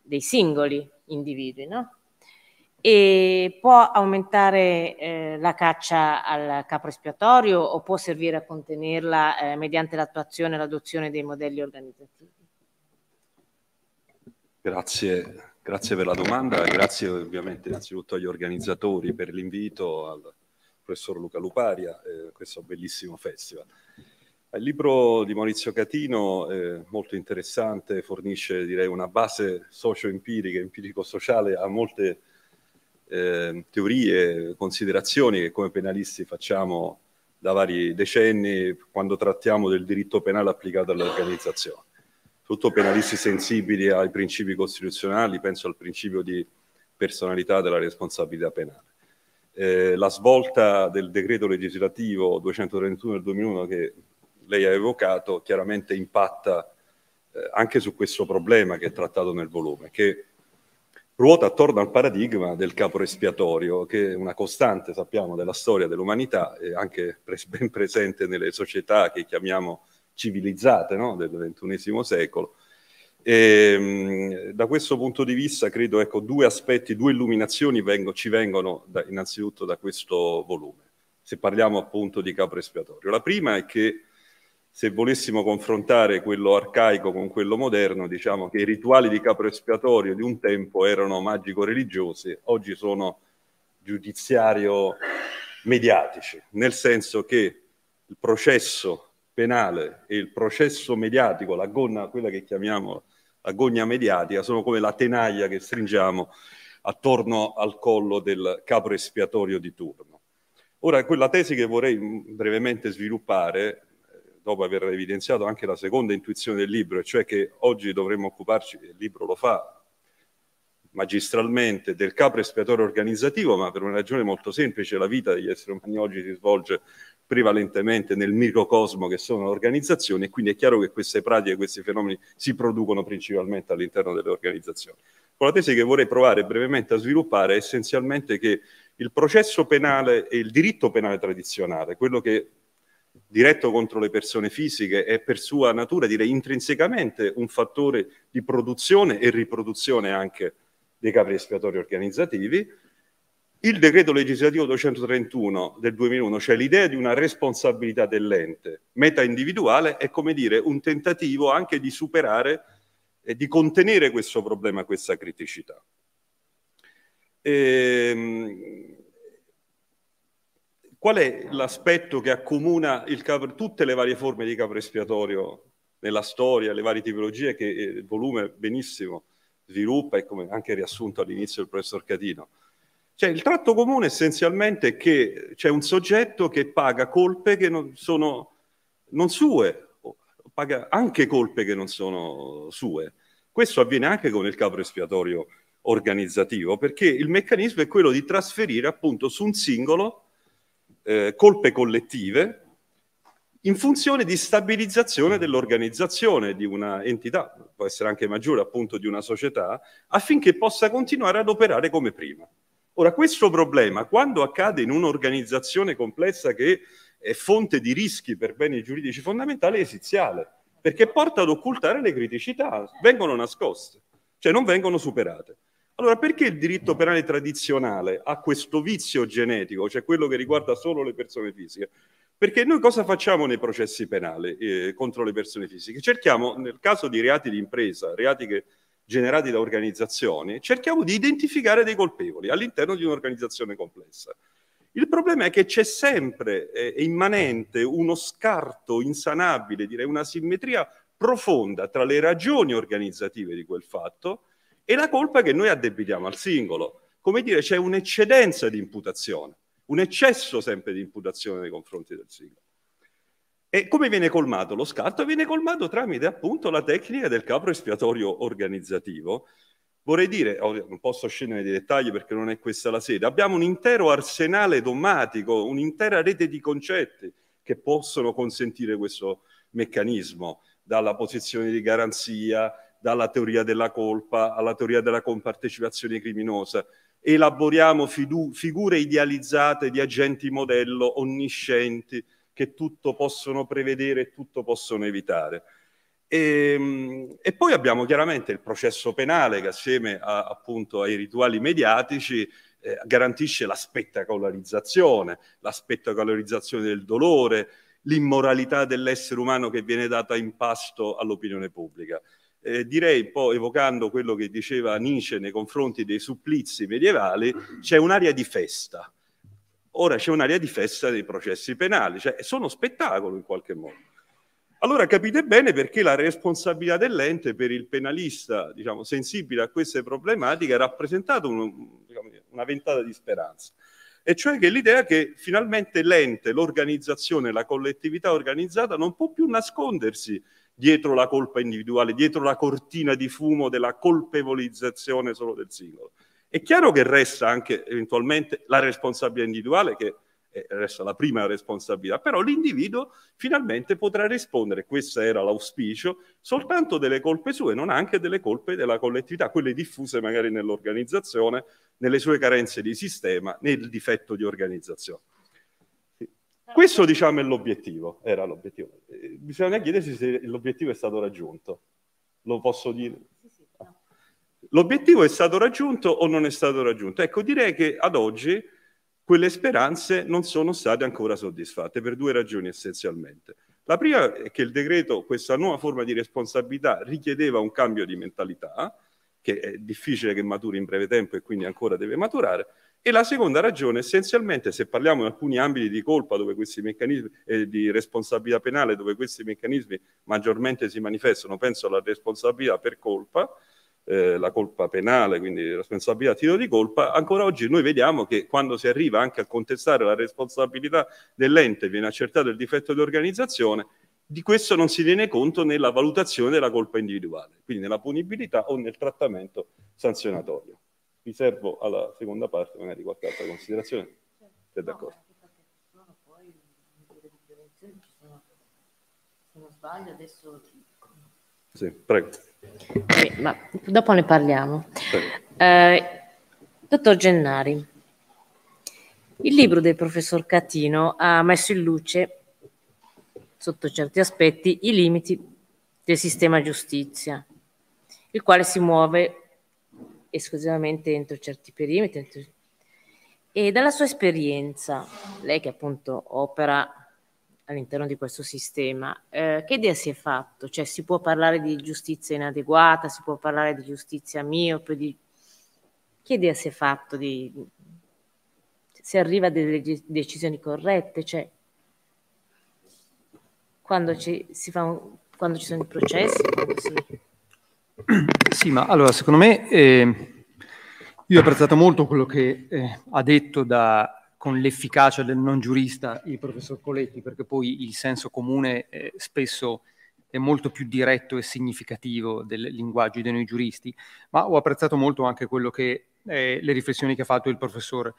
dei singoli individui, no? e può aumentare eh, la caccia al capo espiatorio o può servire a contenerla eh, mediante l'attuazione e l'adozione dei modelli organizzativi? Grazie, grazie per la domanda grazie ovviamente innanzitutto agli organizzatori per l'invito al professor Luca Luparia eh, questo bellissimo festival. Il libro di Maurizio Catino, eh, molto interessante, fornisce direi una base socio-empirica, empirico-sociale a molte eh, teorie, considerazioni che come penalisti facciamo da vari decenni quando trattiamo del diritto penale applicato all'organizzazione. Tutto penalisti sensibili ai principi costituzionali, penso al principio di personalità della responsabilità penale. Eh, la svolta del decreto legislativo 231 del 2001 che lei ha evocato chiaramente impatta eh, anche su questo problema che è trattato nel volume, che ruota attorno al paradigma del capo espiatorio, che è una costante, sappiamo, della storia dell'umanità e anche pres- ben presente nelle società che chiamiamo civilizzate no? del XXI secolo. E, ehm, da questo punto di vista credo ecco, due aspetti, due illuminazioni vengo, ci vengono da, innanzitutto da questo volume, se parliamo appunto di capo espiatorio. La prima è che se volessimo confrontare quello arcaico con quello moderno, diciamo che i rituali di capro espiatorio di un tempo erano magico-religiosi, oggi sono giudiziario-mediatici, nel senso che il processo penale e il processo mediatico, la gonna, quella che chiamiamo la gonna mediatica, sono come la tenaglia che stringiamo attorno al collo del capro espiatorio di turno. Ora, quella tesi che vorrei brevemente sviluppare dopo aver evidenziato anche la seconda intuizione del libro, e cioè che oggi dovremmo occuparci, il libro lo fa magistralmente, del capo espiatorio organizzativo, ma per una ragione molto semplice, la vita degli esseri umani oggi si svolge prevalentemente nel microcosmo che sono le organizzazioni e quindi è chiaro che queste pratiche, questi fenomeni si producono principalmente all'interno delle organizzazioni. Con la tesi che vorrei provare brevemente a sviluppare è essenzialmente che il processo penale e il diritto penale tradizionale, quello che diretto contro le persone fisiche è per sua natura, direi intrinsecamente, un fattore di produzione e riproduzione anche dei capi espiatori organizzativi. Il decreto legislativo 231 del 2001, cioè l'idea di una responsabilità dell'ente meta individuale, è come dire un tentativo anche di superare e di contenere questo problema, questa criticità. Ehm, Qual è l'aspetto che accomuna cap- tutte le varie forme di capo espiatorio nella storia, le varie tipologie che eh, il volume benissimo sviluppa e come anche riassunto all'inizio il professor Catino? Cioè, il tratto comune essenzialmente è che c'è un soggetto che paga colpe che non sono non sue, paga anche colpe che non sono sue. Questo avviene anche con il capo espiatorio organizzativo, perché il meccanismo è quello di trasferire appunto su un singolo eh, colpe collettive in funzione di stabilizzazione dell'organizzazione di una entità, può essere anche maggiore appunto di una società, affinché possa continuare ad operare come prima. Ora, questo problema, quando accade in un'organizzazione complessa che è fonte di rischi per beni giuridici fondamentali, è esiziale, perché porta ad occultare le criticità, vengono nascoste, cioè non vengono superate. Allora, perché il diritto penale tradizionale ha questo vizio genetico, cioè quello che riguarda solo le persone fisiche? Perché noi cosa facciamo nei processi penali eh, contro le persone fisiche? Cerchiamo, nel caso di reati di impresa, reati che, generati da organizzazioni, cerchiamo di identificare dei colpevoli all'interno di un'organizzazione complessa. Il problema è che c'è sempre, eh, è immanente, uno scarto insanabile, direi una simmetria profonda tra le ragioni organizzative di quel fatto e la colpa che noi addebitiamo al singolo. Come dire, c'è un'eccedenza di imputazione, un eccesso sempre di imputazione nei confronti del singolo. E come viene colmato lo scarto? Viene colmato tramite appunto la tecnica del capo espiatorio organizzativo. Vorrei dire, oh, non posso scendere nei dettagli perché non è questa la sede, abbiamo un intero arsenale dogmatico, un'intera rete di concetti che possono consentire questo meccanismo, dalla posizione di garanzia dalla teoria della colpa alla teoria della compartecipazione criminosa. Elaboriamo figure idealizzate di agenti modello onniscienti che tutto possono prevedere e tutto possono evitare. E, ehm, e, poi abbiamo chiaramente il processo penale che assieme a, appunto ai rituali mediatici eh, garantisce la spettacolarizzazione, la spettacolarizzazione del dolore, l'immoralità dell'essere umano che viene data in pasto all'opinione pubblica eh, direi un po' evocando quello che diceva Nietzsche nei confronti dei supplizi medievali, c'è un'area di festa. Ora c'è un'area di festa dei processi penali, cioè sono spettacolo in qualche modo. Allora capite bene perché la responsabilità dell'ente per il penalista diciamo, sensibile a queste problematiche ha rappresentato un, diciamo, una ventata di speranza. E cioè che l'idea che finalmente l'ente, l'organizzazione, la collettività organizzata non può più nascondersi dietro la colpa individuale, dietro la cortina di fumo della colpevolizzazione solo del singolo. È chiaro che resta anche eventualmente la responsabilità individuale, che resta la prima responsabilità, però l'individuo finalmente potrà rispondere, questo era l'auspicio, soltanto delle colpe sue, non anche delle colpe della collettività, quelle diffuse magari nell'organizzazione, nelle sue carenze di sistema, nel difetto di organizzazione. Questo diciamo è l'obiettivo, era l'obiettivo. Eh, bisogna chiedersi se l'obiettivo è stato raggiunto. Lo posso dire? L'obiettivo è stato raggiunto o non è stato raggiunto? Ecco, direi che ad oggi quelle speranze non sono state ancora soddisfatte per due ragioni essenzialmente. La prima è che il decreto, questa nuova forma di responsabilità, richiedeva un cambio di mentalità, che è difficile che maturi in breve tempo e quindi ancora deve maturare, e la seconda ragione, essenzialmente, se parliamo in alcuni ambiti di colpa dove questi meccanismi eh, di responsabilità penale, dove questi meccanismi maggiormente si manifestano, penso alla responsabilità per colpa, eh, la colpa penale, quindi responsabilità a titolo di colpa, ancora oggi noi vediamo che quando si arriva anche a contestare la responsabilità dell'ente, viene accertato il difetto di organizzazione, di questo non si tiene conto nella valutazione della colpa individuale, quindi nella punibilità o nel trattamento sanzionatorio riservo alla seconda parte magari qualche altra considerazione. Sei d'accordo? No, poi ci sono, se non sbaglio adesso... Sì, prego. Sì, ma dopo ne parliamo. Eh, dottor Gennari, il libro del professor Catino ha messo in luce, sotto certi aspetti, i limiti del sistema giustizia, il quale si muove esclusivamente entro certi perimetri. Entro... E dalla sua esperienza, lei che appunto opera all'interno di questo sistema, eh, che idea si è fatto? Cioè si può parlare di giustizia inadeguata, si può parlare di giustizia miope, di... che idea si è fatto? Di... Si arriva a delle decisioni corrette? Cioè, quando ci, si fa un, quando ci sono i processi, quando si sì, ma allora secondo me eh, io ho apprezzato molto quello che eh, ha detto da, con l'efficacia del non giurista il professor Coletti, perché poi il senso comune eh, spesso è molto più diretto e significativo del linguaggio di noi giuristi, ma ho apprezzato molto anche quello che, eh, le riflessioni che ha fatto il professor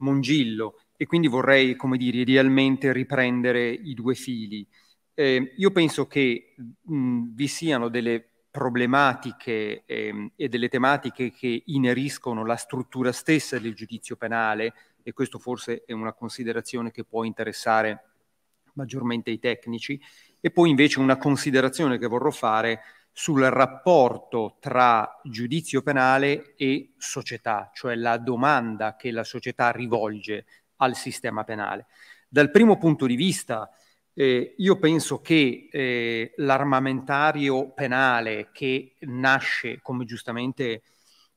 Mongillo e quindi vorrei, come dire, idealmente riprendere i due fili. Ehm, io penso che mh, vi siano delle problematiche ehm, e delle tematiche che ineriscono la struttura stessa del giudizio penale e questo forse è una considerazione che può interessare maggiormente i tecnici e poi invece una considerazione che vorrò fare sul rapporto tra giudizio penale e società, cioè la domanda che la società rivolge al sistema penale. Dal primo punto di vista, eh, io penso che eh, l'armamentario penale che nasce, come giustamente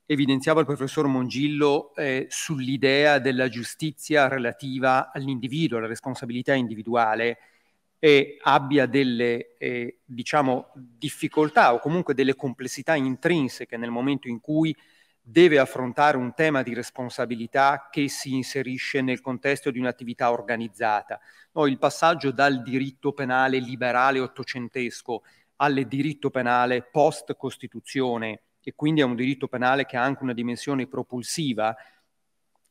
evidenziava il professor Mongillo, eh, sull'idea della giustizia relativa all'individuo, alla responsabilità individuale, abbia delle eh, diciamo, difficoltà o comunque delle complessità intrinseche nel momento in cui deve affrontare un tema di responsabilità che si inserisce nel contesto di un'attività organizzata. No, il passaggio dal diritto penale liberale ottocentesco al diritto penale post-costituzione, e quindi è un diritto penale che ha anche una dimensione propulsiva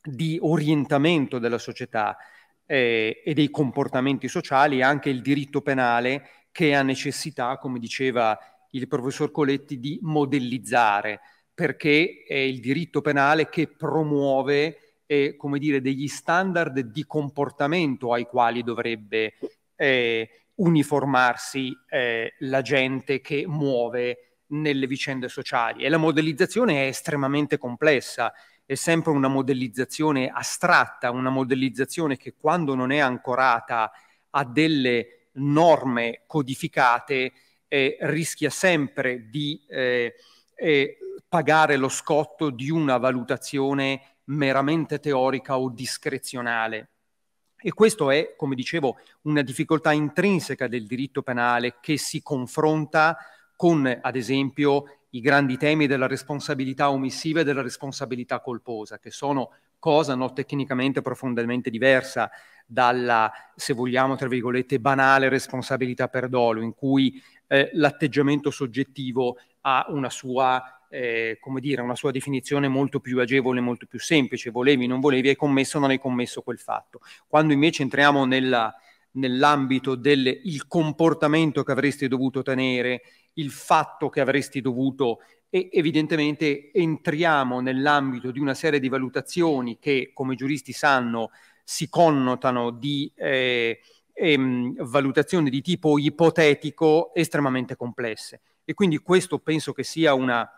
di orientamento della società eh, e dei comportamenti sociali, e anche il diritto penale che ha necessità, come diceva il professor Coletti, di modellizzare perché è il diritto penale che promuove eh, come dire, degli standard di comportamento ai quali dovrebbe eh, uniformarsi eh, la gente che muove nelle vicende sociali. E la modellizzazione è estremamente complessa, è sempre una modellizzazione astratta, una modellizzazione che quando non è ancorata a delle norme codificate eh, rischia sempre di eh, eh, pagare lo scotto di una valutazione meramente teorica o discrezionale. E questo è, come dicevo, una difficoltà intrinseca del diritto penale che si confronta con, ad esempio, i grandi temi della responsabilità omissiva e della responsabilità colposa, che sono cosa no, tecnicamente profondamente diversa dalla, se vogliamo, tra virgolette, banale responsabilità per dolo, in cui eh, l'atteggiamento soggettivo ha una sua eh, come dire, una sua definizione molto più agevole, molto più semplice, volevi, non volevi, hai commesso, non hai commesso quel fatto. Quando invece entriamo nella, nell'ambito del comportamento che avresti dovuto tenere, il fatto che avresti dovuto e evidentemente entriamo nell'ambito di una serie di valutazioni che, come giuristi sanno, si connotano di eh, ehm, valutazioni di tipo ipotetico estremamente complesse. E quindi questo penso che sia una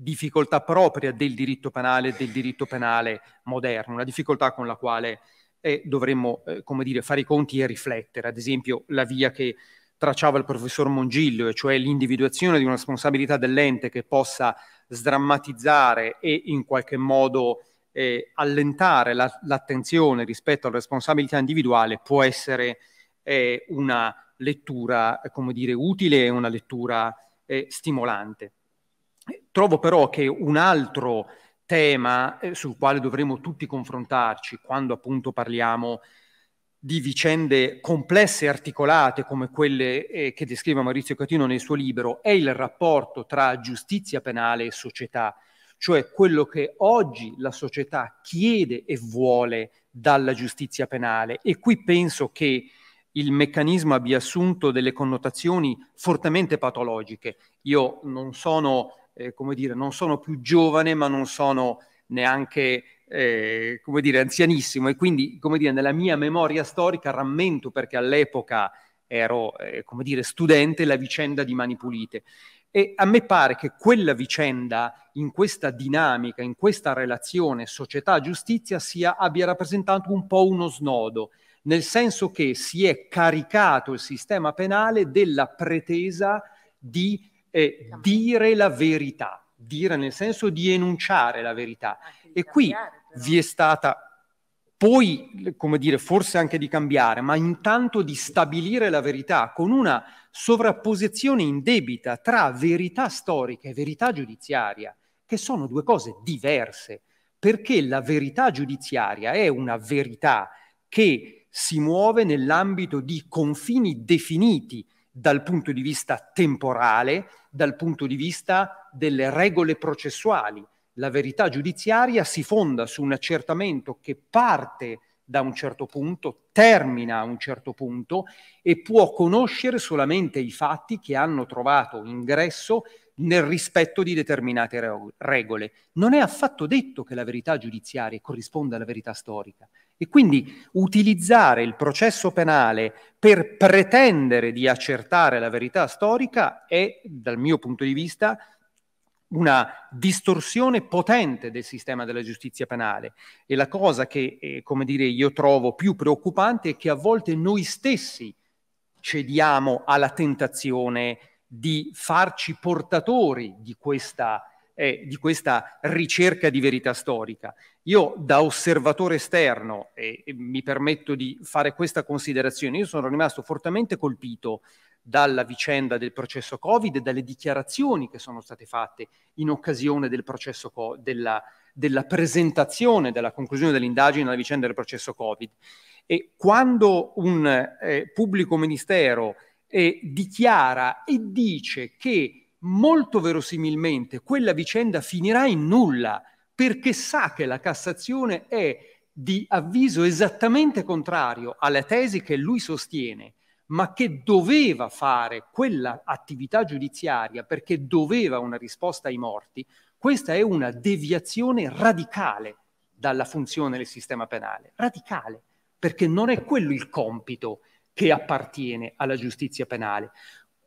difficoltà propria del diritto penale, e del diritto penale moderno, una difficoltà con la quale eh, dovremmo eh, come dire, fare i conti e riflettere. Ad esempio la via che tracciava il professor Mongiglio, cioè l'individuazione di una responsabilità dell'ente che possa sdrammatizzare e in qualche modo eh, allentare la, l'attenzione rispetto alla responsabilità individuale, può essere eh, una lettura, come dire, utile e una lettura eh, stimolante. Trovo però che un altro tema eh, sul quale dovremo tutti confrontarci quando appunto parliamo di vicende complesse e articolate come quelle eh, che descrive Maurizio Catino nel suo libro è il rapporto tra giustizia penale e società, cioè quello che oggi la società chiede e vuole dalla giustizia penale. E qui penso che il meccanismo abbia assunto delle connotazioni fortemente patologiche. Io non sono eh, come dire, non sono più giovane ma non sono neanche, eh, come dire, anzianissimo e quindi, come dire, nella mia memoria storica rammento perché all'epoca ero, eh, come dire, studente la vicenda di Mani Pulite. E a me pare che quella vicenda, in questa dinamica, in questa relazione società-giustizia, sia, abbia rappresentato un po' uno snodo, nel senso che si è caricato il sistema penale della pretesa di è dire la verità, dire nel senso di enunciare la verità. E qui vi è stata poi, come dire, forse anche di cambiare, ma intanto di stabilire la verità con una sovrapposizione indebita tra verità storica e verità giudiziaria, che sono due cose diverse, perché la verità giudiziaria è una verità che si muove nell'ambito di confini definiti dal punto di vista temporale, dal punto di vista delle regole processuali. La verità giudiziaria si fonda su un accertamento che parte da un certo punto, termina a un certo punto e può conoscere solamente i fatti che hanno trovato ingresso nel rispetto di determinate regole. Non è affatto detto che la verità giudiziaria corrisponda alla verità storica. E quindi utilizzare il processo penale per pretendere di accertare la verità storica è, dal mio punto di vista, una distorsione potente del sistema della giustizia penale e la cosa che, eh, come dire, io trovo più preoccupante è che a volte noi stessi cediamo alla tentazione di farci portatori di questa eh, di questa ricerca di verità storica. Io da osservatore esterno, e, e mi permetto di fare questa considerazione, io sono rimasto fortemente colpito dalla vicenda del processo Covid e dalle dichiarazioni che sono state fatte in occasione del processo co- della, della presentazione, della conclusione dell'indagine alla vicenda del processo Covid. E quando un eh, pubblico ministero eh, dichiara e dice che molto verosimilmente quella vicenda finirà in nulla perché sa che la Cassazione è di avviso esattamente contrario alla tesi che lui sostiene, ma che doveva fare quella attività giudiziaria perché doveva una risposta ai morti, questa è una deviazione radicale dalla funzione del sistema penale, radicale, perché non è quello il compito che appartiene alla giustizia penale.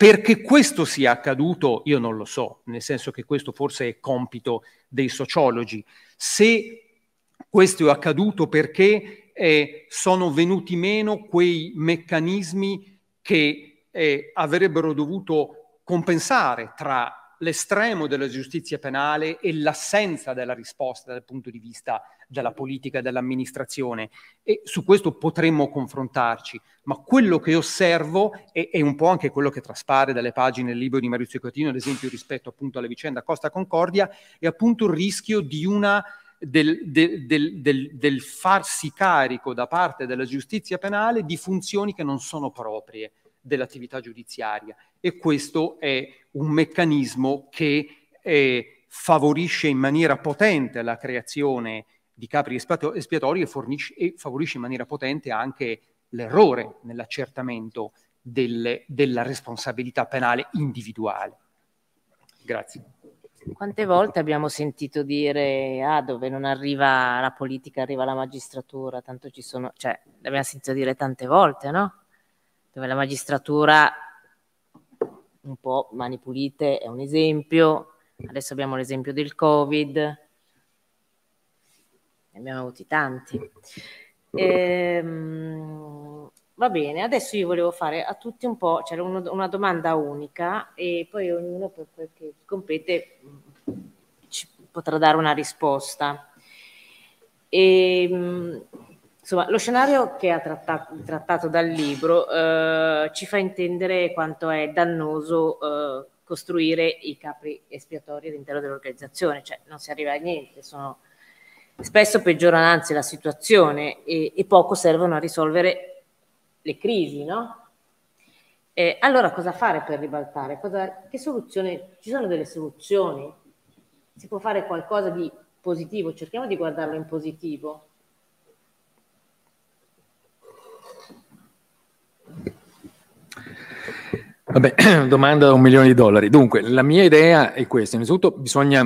Perché questo sia accaduto io non lo so, nel senso che questo forse è compito dei sociologi. Se questo è accaduto perché eh, sono venuti meno quei meccanismi che eh, avrebbero dovuto compensare tra l'estremo della giustizia penale e l'assenza della risposta dal punto di vista della politica e dell'amministrazione e su questo potremmo confrontarci, ma quello che osservo e, è un po' anche quello che traspare dalle pagine del libro di Mario Cotino, ad esempio rispetto appunto alla vicenda Costa Concordia, è appunto il rischio di una del, del, del, del, farsi carico da parte della giustizia penale di funzioni che non sono proprie dell'attività giudiziaria e questo è un meccanismo che eh, favorisce in maniera potente la creazione di capri espiatori e, fornisce, e favorisce in maniera potente anche l'errore nell'accertamento delle, della responsabilità penale individuale. Grazie. Quante volte abbiamo sentito dire ah, dove non arriva la politica arriva la magistratura, tanto ci sono, cioè l'abbiamo sentito dire tante volte, no? dove la magistratura un po' mani pulite è un esempio, adesso abbiamo l'esempio del Covid, ne abbiamo avuti tanti. Ehm, va bene, adesso io volevo fare a tutti un po', c'era cioè una domanda unica e poi ognuno per quel che compete mm, ci potrà dare una risposta. Ehm, Insomma, lo scenario che ha trattato, trattato dal libro eh, ci fa intendere quanto è dannoso eh, costruire i capri espiatori all'interno dell'organizzazione, cioè non si arriva a niente, sono, spesso peggiorano anzi la situazione e, e, poco servono a risolvere le crisi, no? Eh, allora cosa fare per ribaltare? Cosa, che soluzione? Ci sono delle soluzioni? Si può fare qualcosa di positivo? Cerchiamo di guardarlo in positivo. Vabbè, domanda da un milione di dollari. Dunque, la mia idea è questa. Innanzitutto bisogna,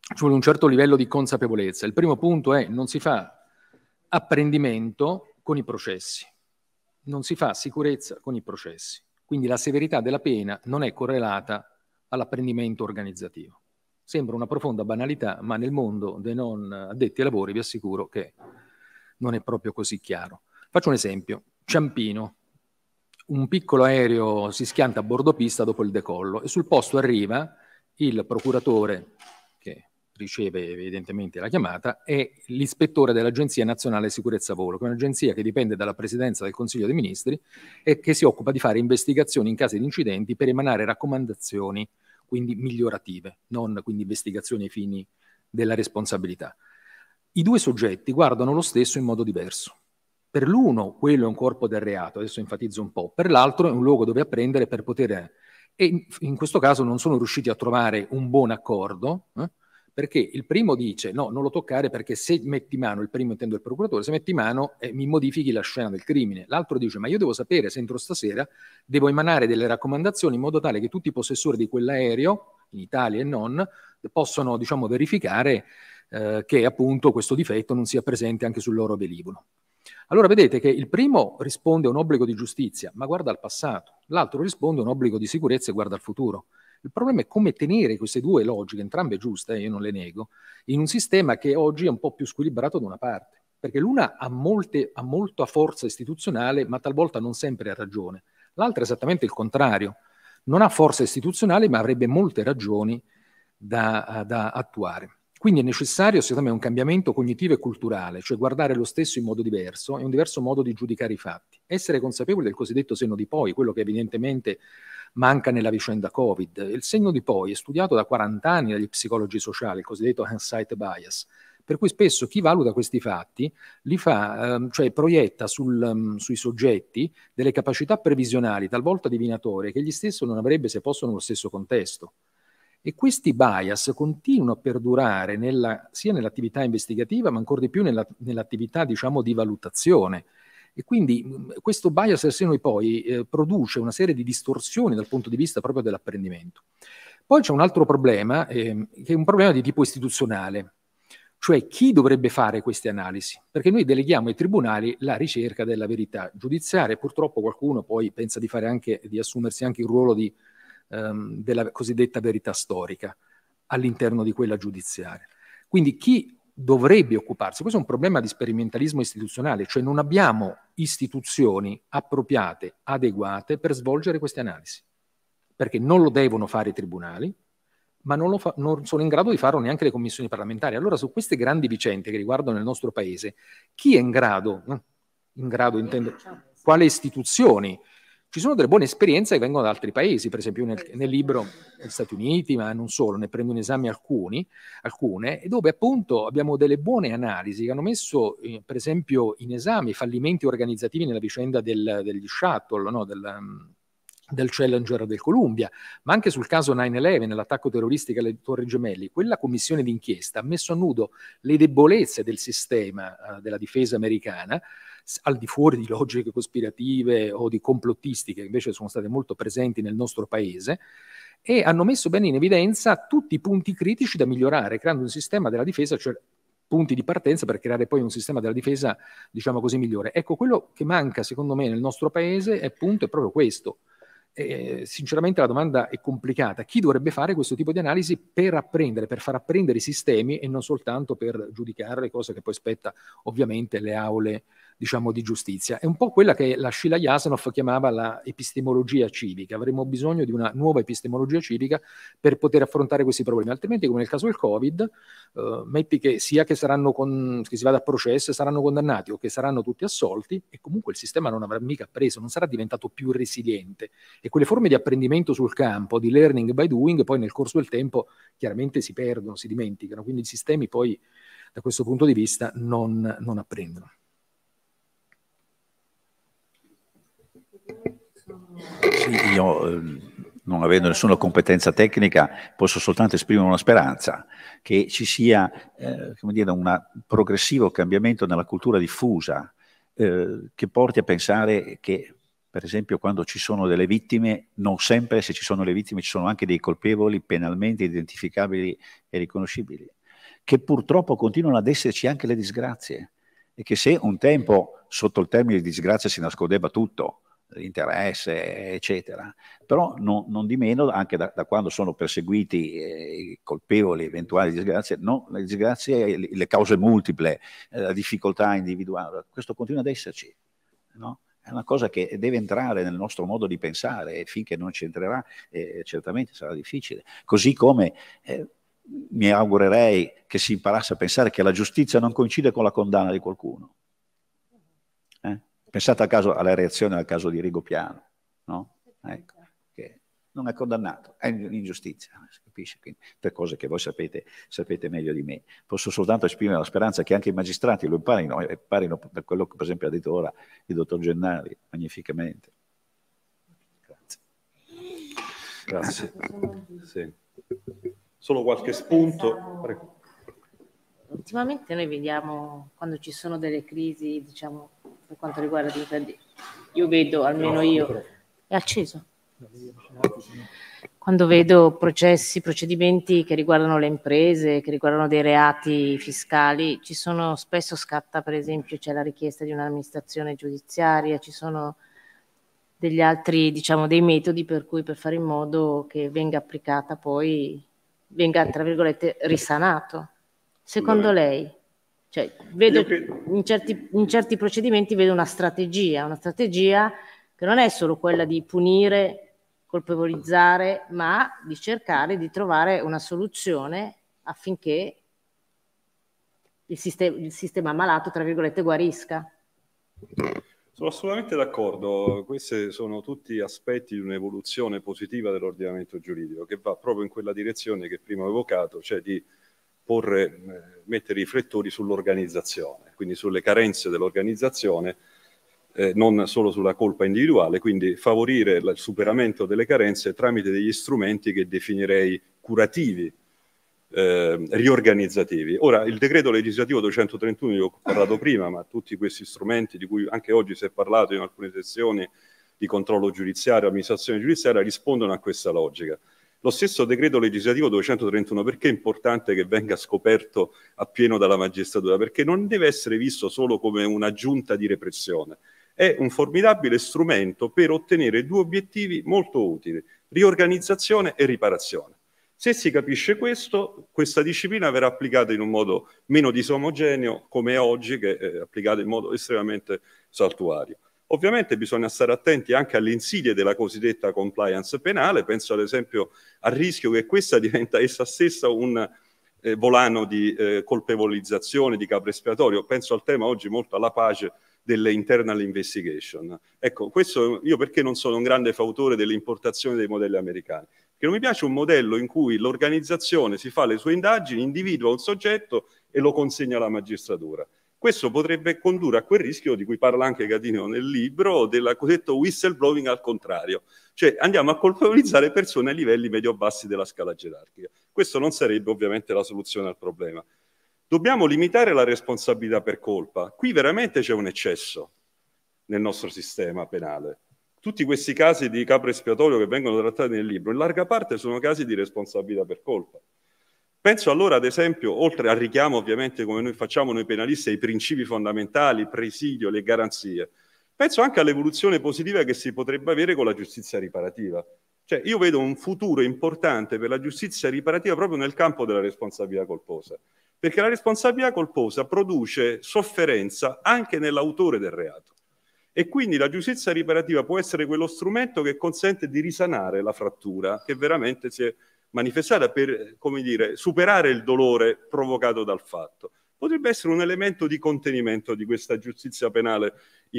ci vuole un certo livello di consapevolezza. Il primo punto è non si fa apprendimento con i processi, non si fa sicurezza con i processi. Quindi la severità della pena non è correlata all'apprendimento organizzativo. Sembra una profonda banalità, ma nel mondo dei non addetti ai lavori vi assicuro che non è proprio così chiaro. Faccio un esempio. Ciampino, un piccolo aereo si schianta a bordo pista dopo il decollo e sul posto arriva il procuratore che riceve evidentemente la chiamata e l'ispettore dell'Agenzia Nazionale Sicurezza Volo, che è un'agenzia che dipende dalla Presidenza del Consiglio dei Ministri e che si occupa di fare investigazioni in caso di incidenti per emanare raccomandazioni, quindi migliorative, non quindi investigazioni ai fini della responsabilità. I due soggetti guardano lo stesso in modo diverso per l'uno quello è un corpo del reato, adesso enfatizzo un po', per l'altro è un luogo dove apprendere per poter... E in questo caso non sono riusciti a trovare un buon accordo, eh? perché il primo dice no, non lo toccare perché se metti mano, il primo intendo il procuratore, se metti mano eh, mi modifichi la scena del crimine. L'altro dice ma io devo sapere se entro stasera devo emanare delle raccomandazioni in modo tale che tutti i possessori di quell'aereo, in Italia e non, possano diciamo, verificare eh, che appunto questo difetto non sia presente anche sul loro velivolo. Allora vedete che il primo risponde a un obbligo di giustizia, ma guarda al passato, l'altro risponde a un obbligo di sicurezza e guarda al futuro. Il problema è come tenere queste due logiche, entrambe giuste, eh, io non le nego, in un sistema che oggi è un po' più squilibrato da una parte, perché l'una ha, molte, ha molto a forza istituzionale, ma talvolta non sempre ha ragione. L'altra è esattamente il contrario, non ha forza istituzionale, ma avrebbe molte ragioni da, da attuare. Quindi è necessario, secondo me, un cambiamento cognitivo e culturale, cioè guardare lo stesso in modo diverso e un diverso modo di giudicare i fatti. Essere consapevoli del cosiddetto senno di poi, quello che evidentemente manca nella vicenda Covid. Il segno di poi è studiato da 40 anni dagli psicologi sociali, il cosiddetto hindsight bias, per cui spesso chi valuta questi fatti li fa, ehm, cioè proietta sul, um, sui soggetti delle capacità previsionali, talvolta divinatorie, che gli stessi non avrebbe se fossero nello stesso contesto. E questi bias continuano a perdurare nella, sia nell'attività investigativa, ma ancora di più nella, nell'attività diciamo, di valutazione. E quindi mm, questo bias se noi poi eh, produce una serie di distorsioni dal punto di vista proprio dell'apprendimento. Poi c'è un altro problema, eh, che è un problema di tipo istituzionale, cioè chi dovrebbe fare queste analisi? Perché noi deleghiamo ai tribunali la ricerca della verità giudiziaria, purtroppo qualcuno poi pensa di, anche, di assumersi anche il ruolo di ehm, della cosiddetta verità storica all'interno di quella giudiziaria. Quindi chi dovrebbe occuparsi, questo è un problema di sperimentalismo istituzionale, cioè non abbiamo istituzioni appropriate, adeguate per svolgere queste analisi, perché non lo devono fare i tribunali, ma non, fa, non, sono in grado di farlo neanche le commissioni parlamentari. Allora su queste grandi vicende che riguardano il nostro Paese, chi è in grado, in grado intendo, quale istituzioni ci sono delle buone esperienze che vengono da altri paesi, per esempio nel, nel libro negli Stati Uniti, ma non solo, ne prendo in esame alcuni, alcune, dove appunto abbiamo delle buone analisi che hanno messo eh, per esempio in esame i fallimenti organizzativi nella vicenda del, degli shuttle, no? del, mm, del Challenger del Columbia, ma anche sul caso 9-11, l'attacco terroristico alle Torri Gemelli, quella commissione d'inchiesta ha messo a nudo le debolezze del sistema eh, della difesa americana, al di fuori di logiche cospirative o di complottistiche che invece sono state molto presenti nel nostro paese, e hanno messo bene in evidenza tutti i punti critici da migliorare, creando un sistema della difesa, cioè punti di partenza per creare poi un sistema della difesa, diciamo così, migliore. Ecco, quello che manca, secondo me, nel nostro paese è, appunto, è proprio questo. Eh, sinceramente la domanda è complicata. Chi dovrebbe fare questo tipo di analisi per apprendere, per far apprendere i sistemi e non soltanto per giudicare le cose che poi spetta ovviamente le aule diciamo, di giustizia. È un po' quella che la Shila Yasanov chiamava la epistemologia civica. Avremo bisogno di una nuova epistemologia civica per poter affrontare questi problemi, altrimenti come nel caso del Covid, eh, metti che sia che, con, che, si vada a processo e saranno condannati o che saranno tutti assolti e comunque il sistema non avrà mica preso, non sarà diventato più resiliente e quelle forme di apprendimento sul campo, di learning by doing, poi nel corso del tempo chiaramente si perdono, si dimenticano, quindi i sistemi poi da questo punto di vista non, non apprendono. Sì, io ehm, non avendo nessuna competenza tecnica posso soltanto esprimere una speranza che ci sia eh, dire, un progressivo cambiamento nella cultura diffusa eh, che porti a pensare che per esempio quando ci sono delle vittime, non sempre se ci sono le vittime ci sono anche dei colpevoli penalmente identificabili e riconoscibili, che purtroppo continuano ad esserci anche le disgrazie e che se un tempo sotto il termine di disgrazia si nascondeva tutto, interesse, eccetera. Però no, non di meno, anche da, da quando sono perseguiti eh, colpevoli, eventuali disgrazie, no, le disgrazie, le cause multiple, eh, la difficoltà individuale, questo continua ad esserci. No? È una cosa che deve entrare nel nostro modo di pensare e finché non ci entrerà eh, certamente sarà difficile. Così come eh, mi augurerei che si imparasse a pensare che la giustizia non coincide con la condanna di qualcuno Pensate al caso, alla reazione al caso di Rigopiano, no? Ecco, che non è condannato, è un'ingiustizia, si capisce? Quindi, per cose che voi sapete, sapete, meglio di me. Posso soltanto esprimere la speranza che anche i magistrati lo imparino, e imparino da quello che per esempio ha detto ora il dottor Gennari, magnificamente. Grazie. Grazie. Sì. Solo qualche spunto. Prego ultimamente noi vediamo quando ci sono delle crisi, diciamo, per quanto riguarda il 3D. Io vedo, almeno io, è acceso. Quando vedo processi, procedimenti che riguardano le imprese, che riguardano dei reati fiscali, ci sono spesso scatta, per esempio, c'è la richiesta di un'amministrazione giudiziaria, ci sono degli altri, diciamo, dei metodi per cui per fare in modo che venga applicata poi, venga, tra virgolette, risanato. Secondo lei? Cioè, vedo in certi, in certi procedimenti vedo una strategia, una strategia che non è solo quella di punire, colpevolizzare, ma di cercare di trovare una soluzione affinché il sistema, il sistema malato, tra virgolette, guarisca. Sono assolutamente d'accordo, questi sono tutti aspetti di un'evoluzione positiva dell'ordinamento giuridico che va proprio in quella direzione che prima ho evocato, cioè di porre, eh, mettere i riflettori sull'organizzazione, quindi sulle carenze dell'organizzazione, eh, non solo sulla colpa individuale, quindi favorire il superamento delle carenze tramite degli strumenti che definirei curativi, eh, riorganizzativi. Ora, il decreto legislativo 231, di cui ho parlato prima, ma tutti questi strumenti di cui anche oggi si è parlato in alcune sessioni di controllo giudiziario, amministrazione giudiziaria, rispondono a questa logica. Lo stesso decreto legislativo 231, perché è importante che venga scoperto appieno dalla magistratura? Perché non deve essere visto solo come un'aggiunta di repressione, è un formidabile strumento per ottenere due obiettivi molto utili, riorganizzazione e riparazione. Se si capisce questo, questa disciplina verrà applicata in un modo meno disomogeneo come oggi, che è applicata in modo estremamente saltuario. Ovviamente bisogna stare attenti anche alle insidie della cosiddetta compliance penale, penso ad esempio al rischio che questa diventa essa stessa un eh, volano di eh, colpevolizzazione, di capo espiatorio, penso al tema oggi molto alla pace delle internal investigation. Ecco, questo io perché non sono un grande fautore dell'importazione dei modelli americani? Perché non mi piace un modello in cui l'organizzazione si fa le sue indagini, individua un soggetto e lo consegna alla magistratura. Questo potrebbe condurre a quel rischio di cui parla anche Gadino nel libro, del cosiddetto whistleblowing al contrario, cioè andiamo a colpevolizzare persone ai livelli medio-bassi della scala gerarchica. Questo non sarebbe ovviamente la soluzione al problema. Dobbiamo limitare la responsabilità per colpa. Qui veramente c'è un eccesso nel nostro sistema penale. Tutti questi casi di capo espiatorio che vengono trattati nel libro, in larga parte sono casi di responsabilità per colpa. Penso allora, ad esempio, oltre al richiamo ovviamente come noi facciamo noi penalisti ai principi fondamentali, presidio, le garanzie, penso anche all'evoluzione positiva che si potrebbe avere con la giustizia riparativa. Cioè io vedo un futuro importante per la giustizia riparativa proprio nel campo della responsabilità colposa, perché la responsabilità colposa produce sofferenza anche nell'autore del reato e quindi la giustizia riparativa può essere quello strumento che consente di risanare la frattura che veramente si è manifestata per, come dire, superare il dolore provocato dal fatto. Potrebbe essere un elemento di contenimento di questa giustizia penale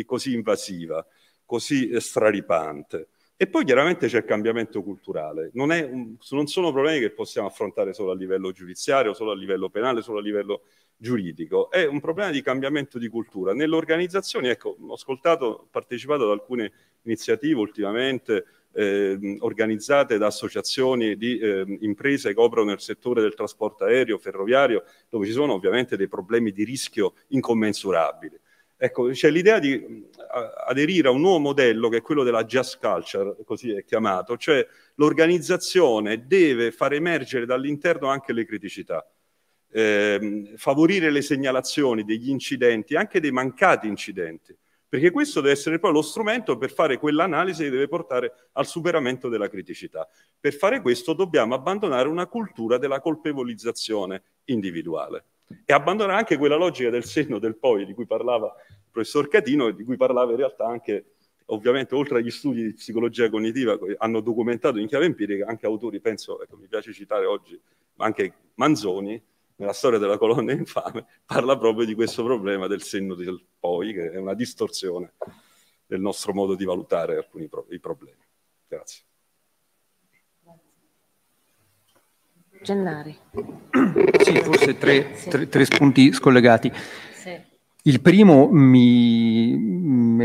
così invasiva, così eh, straripante. E poi chiaramente c'è il cambiamento culturale. Non, un, non sono problemi che possiamo affrontare solo a livello giudiziario, solo a livello penale, solo a livello giuridico, è un problema di cambiamento di cultura. Nelle organizzazioni, ecco, ho ascoltato, partecipato ad alcune iniziative ultimamente eh, organizzate da associazioni di eh, imprese che operano nel settore del trasporto aereo, ferroviario, dove ci sono ovviamente dei problemi di rischio incommensurabili. Ecco, c'è l'idea di aderire a un nuovo modello che è quello della just culture, così è chiamato, cioè l'organizzazione deve far emergere dall'interno anche le criticità eh, favorire le segnalazioni degli incidenti, anche dei mancati incidenti, perché questo deve essere poi lo strumento per fare quell'analisi che deve portare al superamento della criticità. Per fare questo dobbiamo abbandonare una cultura della colpevolizzazione individuale e abbandonare anche quella logica del senno del poi di cui parlava il professor Catino e di cui parlava in realtà anche ovviamente oltre agli studi di psicologia cognitiva hanno documentato in chiave empirica anche autori, penso, ecco, mi piace citare oggi, anche Manzoni, nella storia della colonna infame, parla proprio di questo problema del senno del poi, che è una distorsione del nostro modo di valutare alcuni pro- problemi. Grazie. Gennari. Sì, forse tre, sì. tre, tre spunti scollegati. Il primo mi, mi,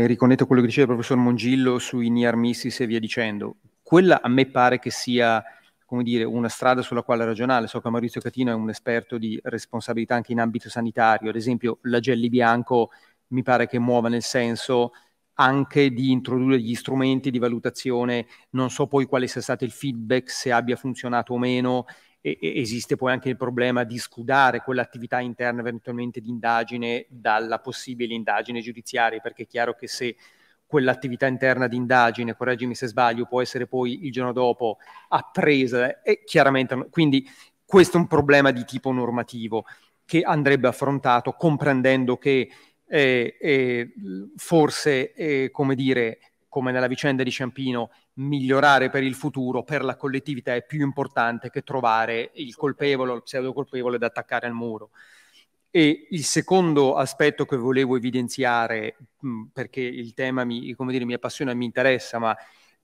mm, riconnetto a quello che diceva il professor Mongillo sui near misses e via dicendo. Quella a me pare che sia come dire, una strada sulla quale ragionare. So che Maurizio Catino è un esperto di responsabilità anche in ambito sanitario, ad esempio la Gelli bianco mi pare che muova nel senso anche di introdurre gli strumenti di valutazione, non so poi quale sia stato il feedback, se abbia funzionato o meno, e, e esiste poi anche il problema di scudare quell'attività interna eventualmente di indagine dalla possibile indagine giudiziaria, perché è chiaro che se quell'attività interna di indagine, correggimi se sbaglio, può essere poi il giorno dopo appresa e chiaramente quindi questo è un problema di tipo normativo che andrebbe affrontato comprendendo che eh, eh, forse, eh, come dire, come nella vicenda di Ciampino, migliorare per il futuro, per la collettività, è più importante che trovare il colpevole o il pseudo colpevole da attaccare al muro. E il secondo aspetto che volevo evidenziare, perché il tema mi, dire, mi appassiona, mi interessa, ma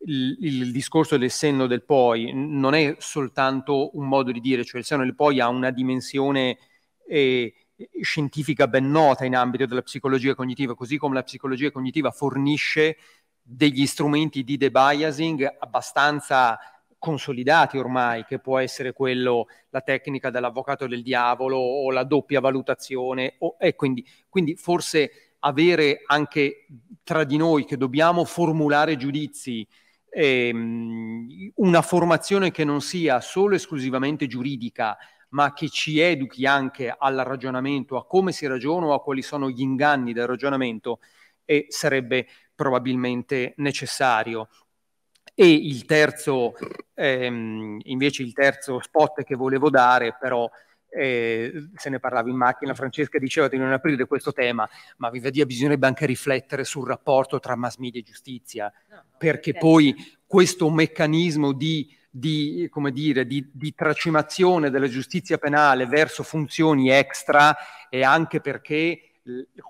il, il, discorso del senno del poi non è soltanto un modo di dire, cioè il senno del poi ha una dimensione eh, scientifica ben nota in ambito della psicologia cognitiva, così come la psicologia cognitiva fornisce degli strumenti di debiasing abbastanza consolidati ormai, che può essere quello, la tecnica dell'avvocato del diavolo o la doppia valutazione, o, eh, quindi, quindi forse avere anche tra di noi che dobbiamo formulare giudizi, ehm, una formazione che non sia solo esclusivamente giuridica, ma che ci educhi anche al ragionamento, a come si ragiona o a quali sono gli inganni del ragionamento, e sarebbe probabilmente necessario. E il terzo, ehm, invece il terzo spot che volevo dare, però eh, se ne parlavo in macchina, Francesca diceva di non aprire questo tema, ma viva Dio bisognerebbe anche riflettere sul rapporto tra mass media e giustizia, no, perché certo. poi questo meccanismo di, di, dire, di, di, tracimazione della giustizia penale verso funzioni extra è anche perché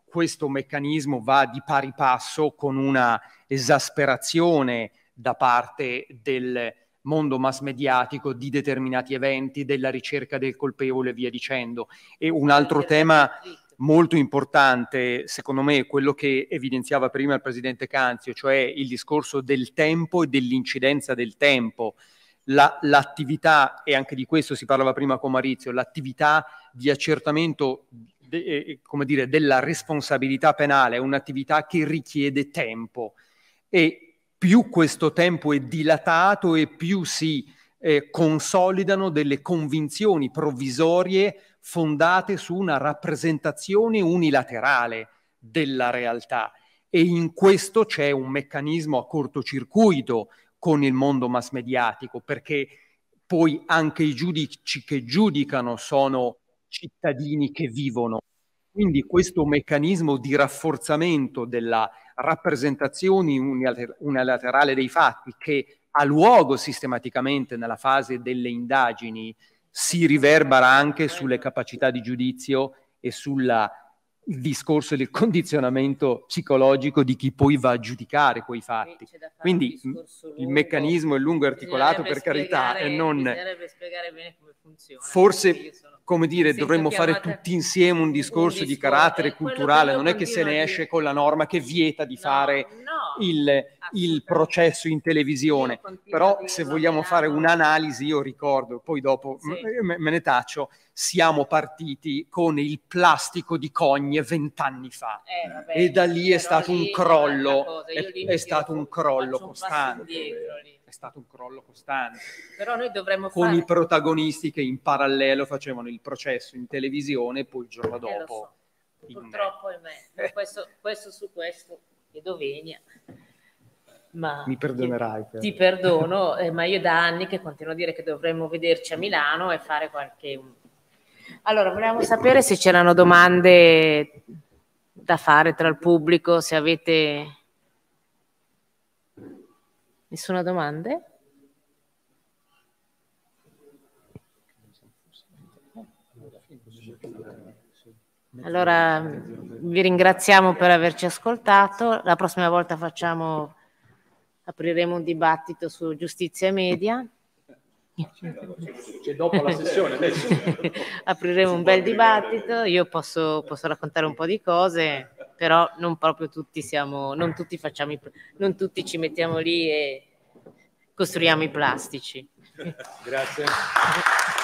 questo meccanismo va di pari passo con una esasperazione da parte del mondo mass mediatico di determinati eventi, della ricerca del colpevole e via dicendo. E un altro tema molto importante, secondo me, è quello che evidenziava prima il presidente Canzio, cioè il discorso del tempo e dell'incidenza del tempo. La, l'attività, e anche di questo si parlava prima con Marizio, l'attività di accertamento de, come dire, della responsabilità penale è un'attività che richiede tempo e più questo tempo è dilatato e più si eh, consolidano delle convinzioni provvisorie fondate su una rappresentazione unilaterale della realtà. E in questo c'è un meccanismo a cortocircuito con il mondo mass mediatico, perché poi anche i giudici che giudicano sono cittadini che vivono. Quindi questo meccanismo di rafforzamento della rappresentazioni unilaterale dei fatti che ha luogo sistematicamente nella fase delle indagini si riverbera anche sulle capacità di giudizio e sulla il discorso del condizionamento psicologico di chi poi va a giudicare quei fatti. Quindi il meccanismo è lungo e articolato per carità e non... Funziona, forse, come dire, dovremmo fare tutti insieme un discorso, un discorso di carattere eh, culturale, non è che se ne esce con la norma che vieta di no, fare no, il, il processo in televisione. Però se vogliamo fare un'analisi, io ricordo, poi dopo sì. me, me ne taccio, siamo partiti con il plastico di Cogne vent'anni fa eh, vabbè, e da lì è stato lì un crollo, è, è, stato un crollo costante. Un è stato un crollo costante. Però noi dovremmo con fare... i protagonisti che in parallelo facevano il processo in televisione e poi il giorno eh, dopo. Eh, so. Purtroppo, me. questo, questo su questo Piedovenia. Ma Mi perdonerai. Per... Ti perdono, eh, ma io da anni che continuo a dire che dovremmo vederci a Milano e fare qualche... Allora, volevamo sapere se c'erano domande da fare tra il pubblico, se avete... Nessuna domanda? Allora vi ringraziamo per averci ascoltato, la prossima volta facciamo, apriremo un dibattito su giustizia e media. C'è dopo la sessione adesso. apriremo un bel dibattito, io posso, posso, raccontare un po' di cose, però non proprio tutti siamo, non tutti, facciamo i, non tutti ci mettiamo lì e costruiamo i plastici. Grazie.